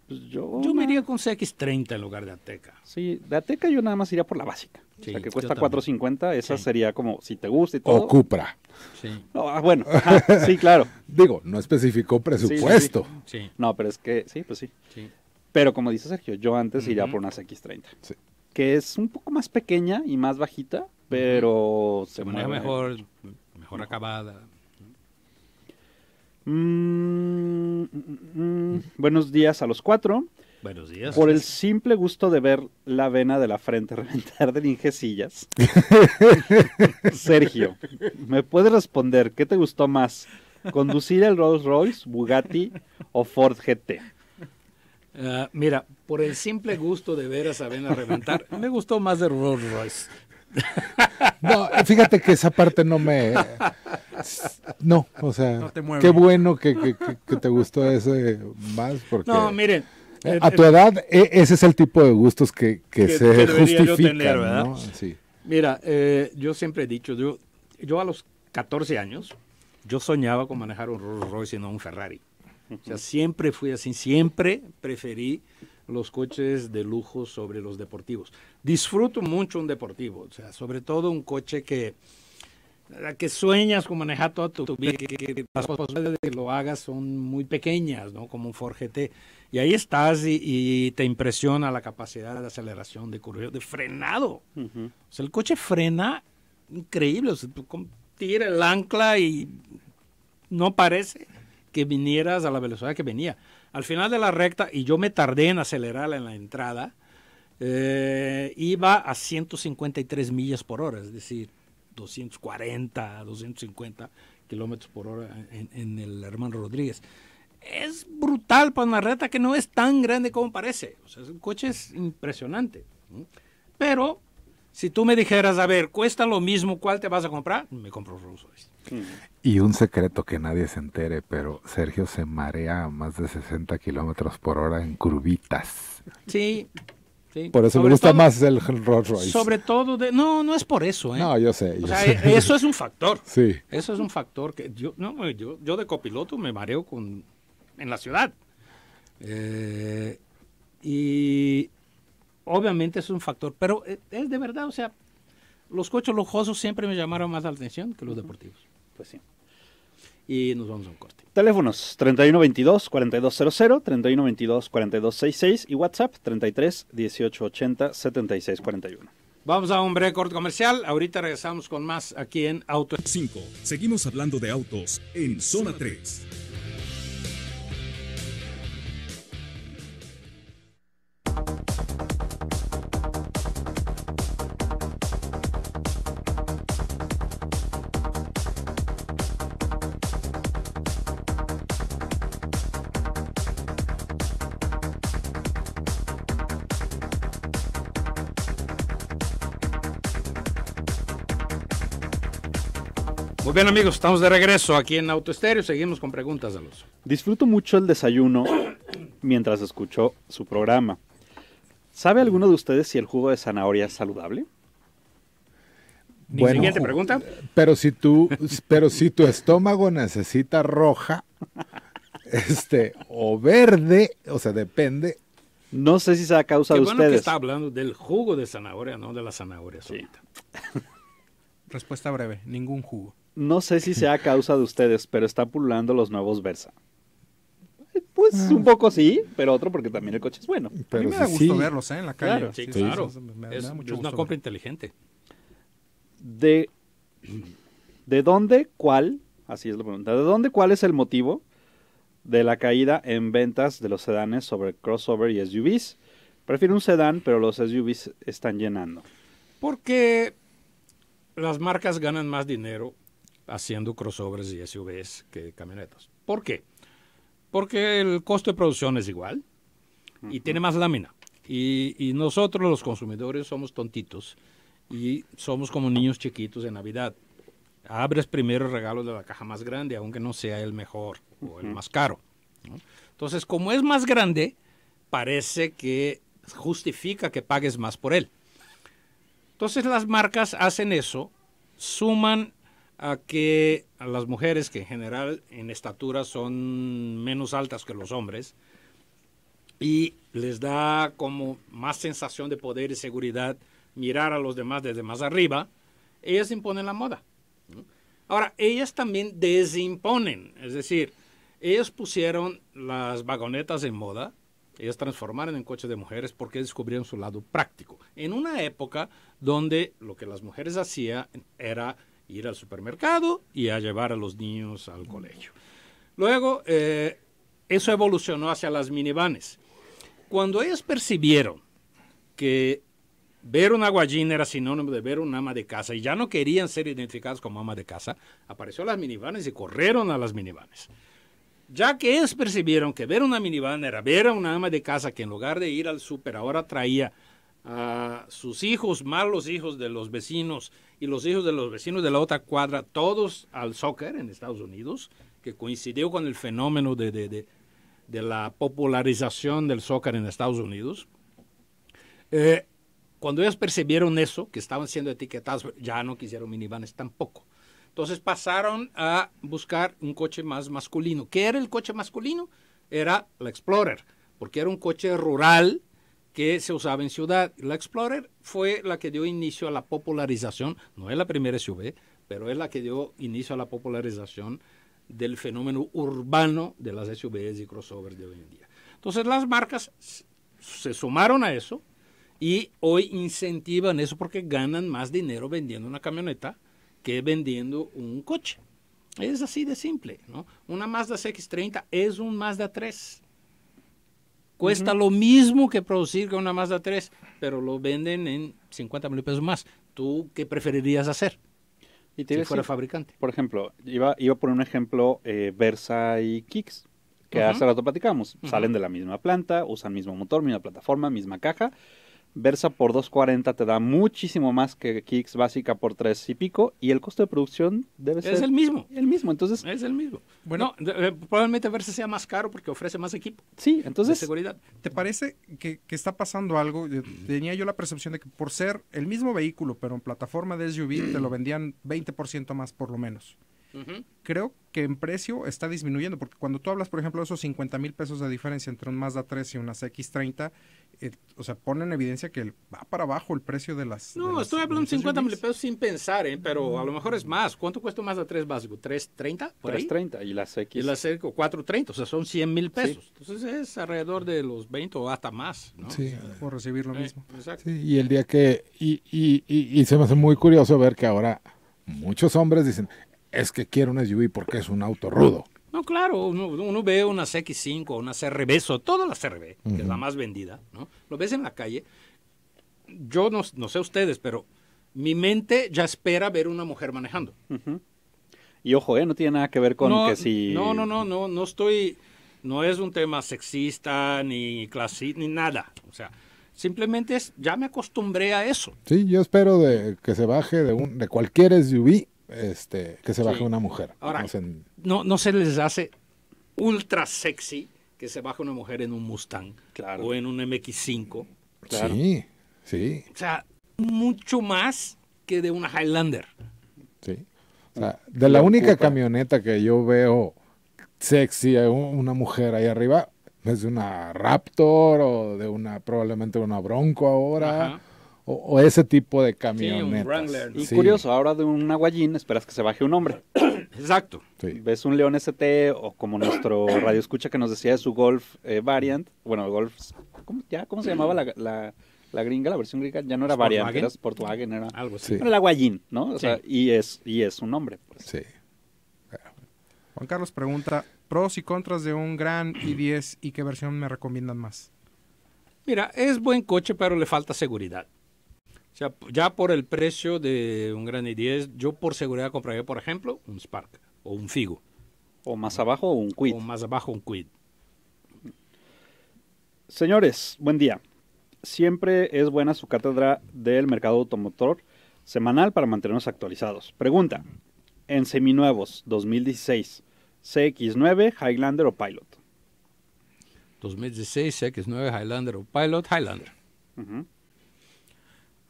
[SPEAKER 1] Pues yo, me iría con CX30 en lugar de Ateca.
[SPEAKER 3] Sí, de Ateca yo nada más iría por la básica. La que cuesta 4.50, esa sería como si te gusta y todo. O Cupra.
[SPEAKER 2] Sí. Ah, bueno, sí, claro. [LAUGHS] Digo, no especificó presupuesto. Sí,
[SPEAKER 3] no, pero es que sí, pues sí. Pero como dice Sergio, yo antes iría por una CX30. Que es un poco más pequeña y más bajita, pero se, mejor acabada. Mm, mm, mm, Buenos días a los cuatro. Buenos días. Por el simple gusto de ver la vena de la frente [LAUGHS] reventar de linjecillas, [LAUGHS] Sergio, ¿me puedes responder qué te gustó más? ¿Conducir el Rolls Royce, Bugatti o Ford GT?
[SPEAKER 1] Ah, mira, por el simple gusto de ver a vena reventar, me gustó más el Rolls Royce.
[SPEAKER 2] No, fíjate que esa parte no me... No, o sea, qué bueno que, te gustó ese más porque... No, miren.
[SPEAKER 1] Eh, a tu edad,
[SPEAKER 2] e, ese es el tipo de gustos que, se justifica,
[SPEAKER 1] Mira, eh, yo siempre he dicho, yo, yo a los 14 años, yo soñaba con manejar un Rolls Royce y no un Ferrari. O sea, siempre fui así, siempre preferí los coches de lujo sobre los deportivos. Disfruto mucho un deportivo, o sea, sobre todo un coche que, que sueñas con manejar todo tu vida, que, las posibilidades de que lo hagas son muy pequeñas, Como un Ford GT. Y ahí estás y, te impresiona la capacidad de aceleración, de de frenado. el coche frena increíble, tira el ancla y no parece que vinieras a la velocidad que venía al final de la recta y yo me tardé en acelerarla en la entrada, eh, iba a 153 millas por hora, es decir, 240, 250 kilómetros por hora en, el hermano Rodríguez es brutal para una recta que no es tan grande como parece. O sea, el coche es impresionante. Pero si tú me dijeras, a ver, cuesta lo mismo, ¿cuál te vas a comprar? Me compro Rolls Royce. Mm.
[SPEAKER 2] Y un secreto que nadie se entere, pero Sergio se marea a más de 60 kilómetros por hora en curvitas.
[SPEAKER 1] Sí, Sí. Por eso me gusta más
[SPEAKER 2] el Rolls Royce. Sobre
[SPEAKER 1] todo, de, no, no es por eso. ¿eh? No,
[SPEAKER 2] yo sé. o sea, eh, Eso es un factor. Sí.
[SPEAKER 1] Eso es un factor que yo, no, yo, de copiloto me mareo con, en la ciudad. Eh, y obviamente es un factor, pero es de verdad, o sea, los coches lujosos siempre me llamaron más la atención que los deportivos. Pues sí y nos vamos a un corte.
[SPEAKER 3] Teléfonos 3122-4200, 3122-4266 y WhatsApp 33 1880 7641.
[SPEAKER 1] Vamos a un récord comercial. Ahorita regresamos con más aquí en
[SPEAKER 4] Auto 5. Seguimos hablando de autos en Zona 3.
[SPEAKER 1] Bueno, amigos, estamos de regreso aquí en Autoestéreo, seguimos con preguntas, de los.
[SPEAKER 3] Disfruto mucho el desayuno mientras escucho su programa. ¿Sabe alguno de ustedes si el jugo de zanahoria es saludable? Bueno, siguiente pregunta.
[SPEAKER 2] Pero si tú, pero si tu estómago necesita roja, este, o verde, o sea, depende. No sé si sea causa de ustedes. Que está
[SPEAKER 1] hablando del jugo de zanahoria, no de la zanahoria.
[SPEAKER 4] [LAUGHS] Respuesta breve, ningún jugo.
[SPEAKER 3] No sé si sea a causa de ustedes, pero está pululando los nuevos Versa. Eh, pues ah. un poco sí, pero otro porque también el coche es bueno. a mí me da gusto verlos eh, en la calle. Claro,
[SPEAKER 1] es, una compra inteligente.
[SPEAKER 3] De, ¿De dónde, cuál? Así es la pregunta. ¿De dónde, cuál es el motivo de la caída en ventas de los sedanes sobre crossover y SUVs? Prefiero un sedán, pero los SUVs están llenando.
[SPEAKER 4] Porque
[SPEAKER 1] las marcas ganan más dinero haciendo crossovers y SUVs que camionetas. ¿Por qué? Porque el costo de producción es igual y tiene más lámina. Y, nosotros los consumidores somos tontitos y somos como niños chiquitos de Navidad. Abres primero el regalo de la caja más grande, aunque no sea el mejor o el más caro. Entonces, como es más grande, parece que justifica que pagues más por él. Entonces las marcas hacen eso, suman a que a las mujeres, que en general en estatura son menos altas que los hombres, y les da como más sensación de poder y seguridad mirar a los demás desde más arriba, ellas imponen la moda. Ahora, ellas también desimponen, es decir, ellas pusieron las vagonetas en moda, ellas transformaron en coches de mujeres porque descubrieron su lado práctico. En una época donde lo que las mujeres hacían era ir al supermercado y a llevar a los niños al colegio. Luego, eh, eso evolucionó hacia las minivanes. Cuando ellos percibieron que ver una guayina era sinónimo de ver un ama de casa y ya no querían ser identificados como ama de casa, apareció las minivanes y corrieron a las minivanes. Ya que ellos percibieron que ver una minivan era ver a una ama de casa que en lugar de ir al súper ahora traía a sus hijos, malos hijos de los vecinos y los hijos de los vecinos de la otra cuadra, todos al soccer en Estados Unidos, que coincidió con el fenómeno de, de, la popularización del soccer en Estados Unidos. Eh, cuando ellos percibieron eso, que estaban siendo etiquetados, ya no quisieron minivanes tampoco. Entonces pasaron a buscar un coche más masculino. ¿Qué era el coche masculino? Era la Explorer, porque era un coche rural que se usaba en ciudad. La Explorer fue la que dio inicio a la popularización, no es la primera SUV, pero es la que dio inicio a la popularización del fenómeno urbano de las SUVs y crossovers de hoy en día. Entonces las marcas se sumaron a eso y hoy incentivan eso porque ganan más dinero vendiendo una camioneta que vendiendo un coche. Es así de simple, ¿no? Una Mazda CX-30 es un Mazda 3. Cuesta lo mismo que producir con una Mazda 3, pero lo venden en 50 mil pesos más. ¿Tú qué preferirías hacer? Y si fuera fabricante.
[SPEAKER 3] Por ejemplo, iba, iba a poner un ejemplo eh, Versa y Kicks, que hace rato platicamos. Salen de la misma planta, usan mismo motor, misma plataforma, misma caja, Versa por 2.40 te da muchísimo más que Kicks básica por 3 y pico y el costo de producción debe ser... Es el
[SPEAKER 1] mismo. El mismo, entonces... Es el mismo. Bueno, eh, probablemente Versa sea más caro porque
[SPEAKER 4] ofrece más equipo. Sí, entonces... seguridad. ¿Te parece que, que, está pasando algo? Tenía yo la percepción de que por ser el mismo vehículo pero en plataforma de SUV te lo vendían 20% más por lo menos creo que en precio está disminuyendo, porque cuando tú hablas, por ejemplo, de esos 50 mil pesos de diferencia entre un Mazda 3 y una x 30 eh, o sea, pone en evidencia que va para abajo el precio de las... No, estoy hablando de 50 mil
[SPEAKER 1] pesos sin pensar, ¿eh? pero a lo mejor es mm. más. ¿Cuánto cuesta un Mazda 3 básico? ¿330? Por 330 y las X. Y las X 430, o sea, son 100 mil pesos. Entonces es alrededor de los 20 o hasta más, ¿no? Sí, por recibir lo eh, mismo.
[SPEAKER 2] y el día que... Y, y se me hace muy curioso ver que ahora muchos hombres dicen, es que quiero un SUV porque es un auto rudo.
[SPEAKER 1] No, claro, uno, ve una X5, una CRB, o toda la CRB, que es la más vendida, ¿no? Lo ves en la calle. Yo no, sé ustedes, pero mi mente ya espera ver una mujer manejando.
[SPEAKER 3] Y ojo, ¿eh? no tiene nada que ver con que si... No, no,
[SPEAKER 1] no, no, no estoy... No es un tema sexista, ni clasista, ni nada. O sea, simplemente es, ya me acostumbré a eso.
[SPEAKER 2] Sí, yo espero de que se baje de, un, de cualquier SUV este, que se baje una mujer. no, se...
[SPEAKER 1] no, se les hace ultra sexy que se baje una mujer en un Mustang o en un MX5. Sí, sí. O sea, mucho más que de una Highlander.
[SPEAKER 2] Sí. O sea, de la, única camioneta que yo veo sexy a una mujer ahí arriba es de una Raptor o de una probablemente una Bronco ahora o, ese tipo de camionetas. y curioso,
[SPEAKER 3] ahora de un aguayín esperas que se baje un hombre. [COUGHS] Exacto. Ves un León ST o como nuestro [COUGHS] radio escucha que nos decía de su Golf eh, Variant, bueno, Golf, ¿cómo, ya, ¿cómo se llamaba la, gringa, la
[SPEAKER 4] versión gringa? Ya no era Variant, era Sportwagen, era algo así. Pero el aguayín, ¿no? O sea,
[SPEAKER 3] y es, y es un hombre.
[SPEAKER 4] Pues. Sí. Juan Carlos pregunta, pros y contras de un gran i10 y qué versión me recomiendan más.
[SPEAKER 1] Mira, es buen coche, pero le falta seguridad. O ya por el precio de un i 10, yo por seguridad compraría,
[SPEAKER 3] por ejemplo, un Spark o un Figo. O más abajo un Quid. O más abajo un Quid. Señores, buen día. Siempre es buena su cátedra del mercado automotor semanal para mantenernos actualizados. Pregunta, en seminuevos 2016, CX9, Highlander o Pilot.
[SPEAKER 1] 2016, CX9, Highlander o Pilot, Highlander.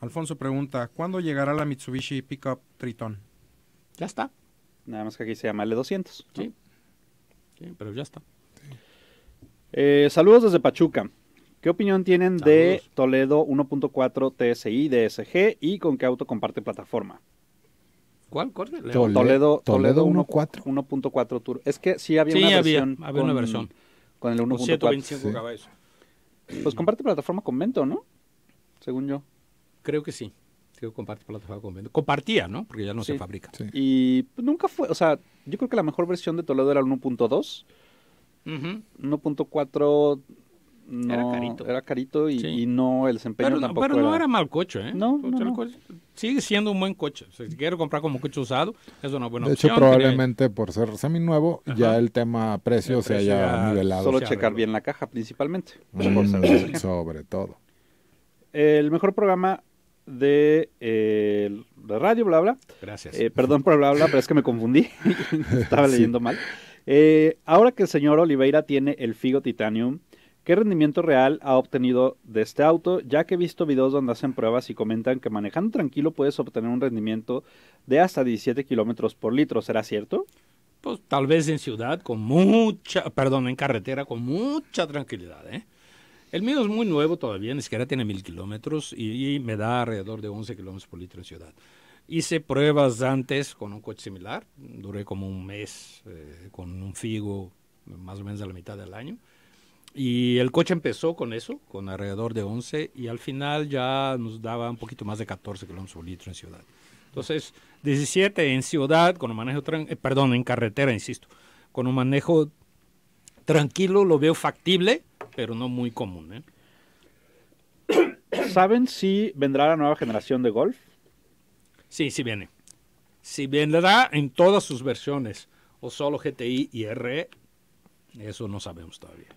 [SPEAKER 4] Alfonso pregunta, ¿cuándo llegará la Mitsubishi Pickup Triton? Ya está.
[SPEAKER 3] Nada más que aquí se llama L200. E sí. pero ya está. Eh, saludos desde Pachuca. ¿Qué opinión tienen de Toledo 1.4 TSI DSG y con qué auto comparte plataforma?
[SPEAKER 1] ¿Cuál? ¿Cuál? Toledo, Toledo, Toledo
[SPEAKER 3] 1.4 Tour. Es que sí había, una, versión con, el 1.4. Pues, pues comparte plataforma con Mento, ¿no? Según yo. Creo que sí. Compartía, ¿no? Porque ya no se fabrica. Y nunca fue, o sea, yo creo que la mejor versión de Toledo era el 1.2. 1.4 era carito. Era carito y, no el desempeño pero, tampoco. Pero no era,
[SPEAKER 1] mal coche, ¿eh? No, sigue siendo un buen coche. Si quiero comprar como coche usado, es una buena opción. De hecho, probablemente
[SPEAKER 2] por ser semi-nuevo, ya el tema precio, se haya nivelado. Solo checar
[SPEAKER 3] bien la caja, principalmente. Mm,
[SPEAKER 2] sobre todo.
[SPEAKER 3] El mejor programa de eh, radio, bla, bla. Gracias. Eh, perdón por bla, bla, pero es que me confundí. [LAUGHS] [LAUGHS] Estaba leyendo mal. Eh, ahora que el señor Oliveira tiene el Figo Titanium, ¿qué rendimiento real ha obtenido de este auto? Ya que he visto videos donde hacen pruebas y comentan que manejando tranquilo puedes obtener un rendimiento de hasta 17 kilómetros por litro. ¿Será cierto?
[SPEAKER 1] Pues tal vez en ciudad con mucha, perdón, en carretera con mucha tranquilidad, ¿eh? El mío es muy nuevo todavía, ni siquiera tiene mil kilómetros y, me da alrededor de 11 kilómetros por litro en ciudad. Hice pruebas antes con un coche similar, duré como un mes eh, con un Figo, más o menos a la mitad del año. Y el coche empezó con eso, con alrededor de 11, y al final ya nos daba un poquito más de 14 kilómetros por litro en ciudad. Entonces, 17 en ciudad, con un manejo, eh, perdón, en carretera, insisto, con un manejo tranquilo, lo veo factible, pero no muy común.
[SPEAKER 3] ¿eh? ¿Saben si vendrá la nueva generación de Golf? Sí, sí viene. Si vendrá en todas sus versiones
[SPEAKER 1] o solo GTI y R, eso no sabemos
[SPEAKER 3] todavía.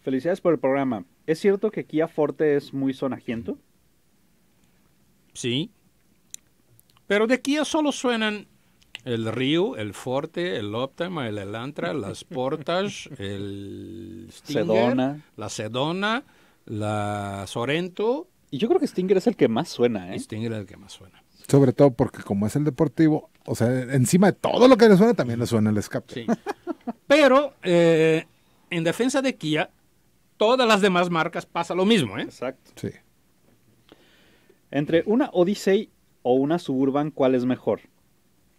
[SPEAKER 3] Felicidades por el programa. ¿Es cierto que Kia Forte es muy sonajiento?
[SPEAKER 1] Sí. Pero de Kia
[SPEAKER 3] solo suenan
[SPEAKER 1] el Río, el Forte, el Optima, el Elantra, las [LAUGHS] Portage, el Stinger, la Sedona, la Sorento.
[SPEAKER 3] Y yo creo que Stinger
[SPEAKER 1] es el que más suena, ¿eh? Stinger es el que más suena.
[SPEAKER 2] Sobre todo porque como es el deportivo, o sea, encima de todo lo que le suena, también le suena el escape. Sí.
[SPEAKER 1] Pero eh, en defensa de Kia, todas las demás marcas pasa lo mismo, ¿eh? Exacto.
[SPEAKER 3] Sí. Entre una Odyssey o una Suburban, ¿cuál es mejor?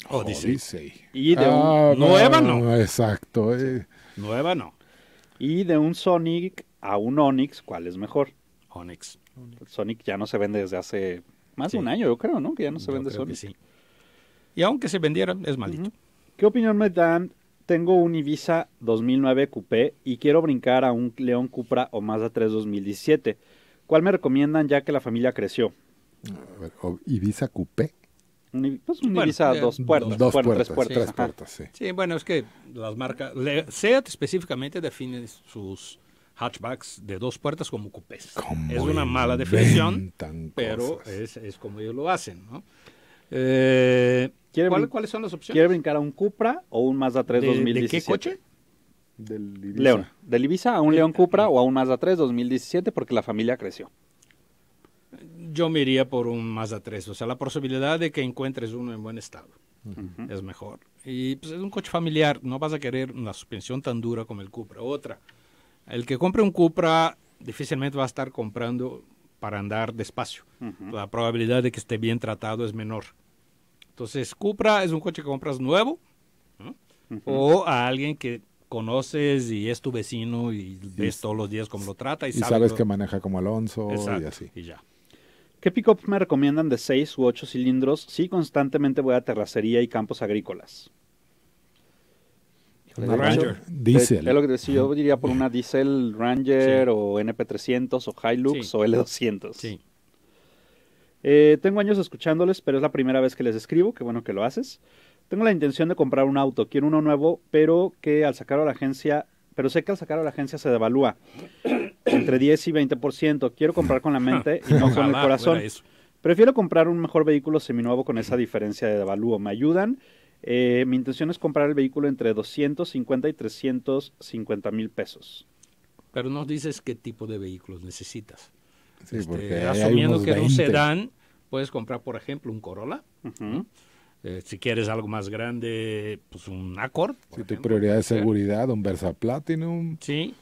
[SPEAKER 3] Oh, Odyssey. Y de un... Ah, nueva no.
[SPEAKER 2] Exacto. Eh.
[SPEAKER 3] Nueva no. Y de un Sonic a un Onix, ¿cuál es mejor? Onix. Sonic ya no se vende desde hace más de un año, yo creo, ¿no? Que ya no se vende Sonic. Y aunque se vendieran es maldito. ¿Qué opinión me dan? Tengo un Ibiza 2009 Coupé y quiero brincar a un León Cupra o Mazda 3 2017. ¿Cuál me recomiendan ya que la familia creció?
[SPEAKER 2] Ibiza Coupé. Un, pues Ibiza a dos puertas. Dos, puertas, tres puertas. Sí.
[SPEAKER 1] sí. bueno, es que las marcas. SEAT específicamente define sus hatchbacks de dos puertas como coupés. es una mala definición, pero es, como ellos lo hacen, ¿no?
[SPEAKER 3] Eh, ¿Cuáles son las opciones? ¿Quiere brincar a un Cupra o un Mazda 3 2017? ¿De qué coche? Del Del Ibiza a un León Cupra o a un Mazda 3 2017 porque la familia creció yo
[SPEAKER 1] me iría por un Mazda 3. O sea, la posibilidad de que encuentres uno en buen estado es mejor. Y pues, es un coche familiar, no vas a querer una suspensión tan dura como el Cupra. Otra, el que compre un Cupra difícilmente va a estar comprando para andar despacio. La probabilidad de que esté bien tratado es menor. Entonces, Cupra es un coche que compras nuevo o a alguien que conoces y es tu vecino y
[SPEAKER 2] ves
[SPEAKER 3] todos los días cómo lo
[SPEAKER 1] trata y, sabes
[SPEAKER 2] que maneja como Alonso y así. Y ya. ¿Qué
[SPEAKER 3] me recomiendan de 6 u 8 cilindros si constantemente voy a terracería y campos agrícolas?
[SPEAKER 5] Una Ranger. Diesel. Es
[SPEAKER 3] lo que, decía yo diría por una Diesel Ranger o NP300 o Hilux o L200. Sí. Eh, tengo años escuchándoles, pero es la primera vez que les escribo. Qué bueno que lo haces. Tengo la intención de comprar un auto. Quiero uno nuevo, pero que al sacarlo a la agencia, pero sé que al sacarlo a la agencia se devalúa entre 10 y 20%. Quiero comprar con la [LAUGHS] mente y no con el corazón. Prefiero comprar un mejor vehículo seminuevo con esa diferencia de avalúo. ¿Me ayudan? Eh, mi intención es comprar el vehículo entre 250 y 350 mil pesos.
[SPEAKER 1] Pero no dices qué tipo de vehículos necesitas. Este, asumiendo que no se dan, puedes comprar, por ejemplo, un Corolla. Eh, si quieres algo más grande,
[SPEAKER 2] pues un Accord. Si tu prioridad es seguridad, un Versa Platinum.
[SPEAKER 1] Sí,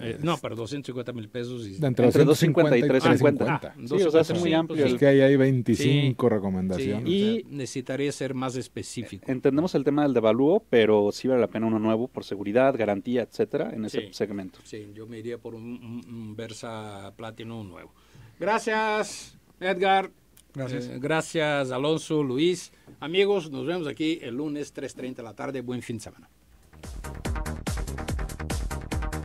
[SPEAKER 1] eh, no, pero 250 mil pesos. Y... Entre, 250 y 350. Ah, es muy amplio. Es que ahí hay 25 recomendaciones. y necesitaría ser más
[SPEAKER 3] específico. Eh, entendemos el tema del devalúo, pero sí vale la pena uno nuevo por seguridad, garantía, etcétera, en ese segmento. Sí,
[SPEAKER 1] yo me iría por un, Versa Platinum nuevo. Gracias, Edgar. Gracias. Eh, gracias, Alonso, Luis. Amigos, nos vemos aquí el lunes 3.30 de la tarde. Buen fin de semana.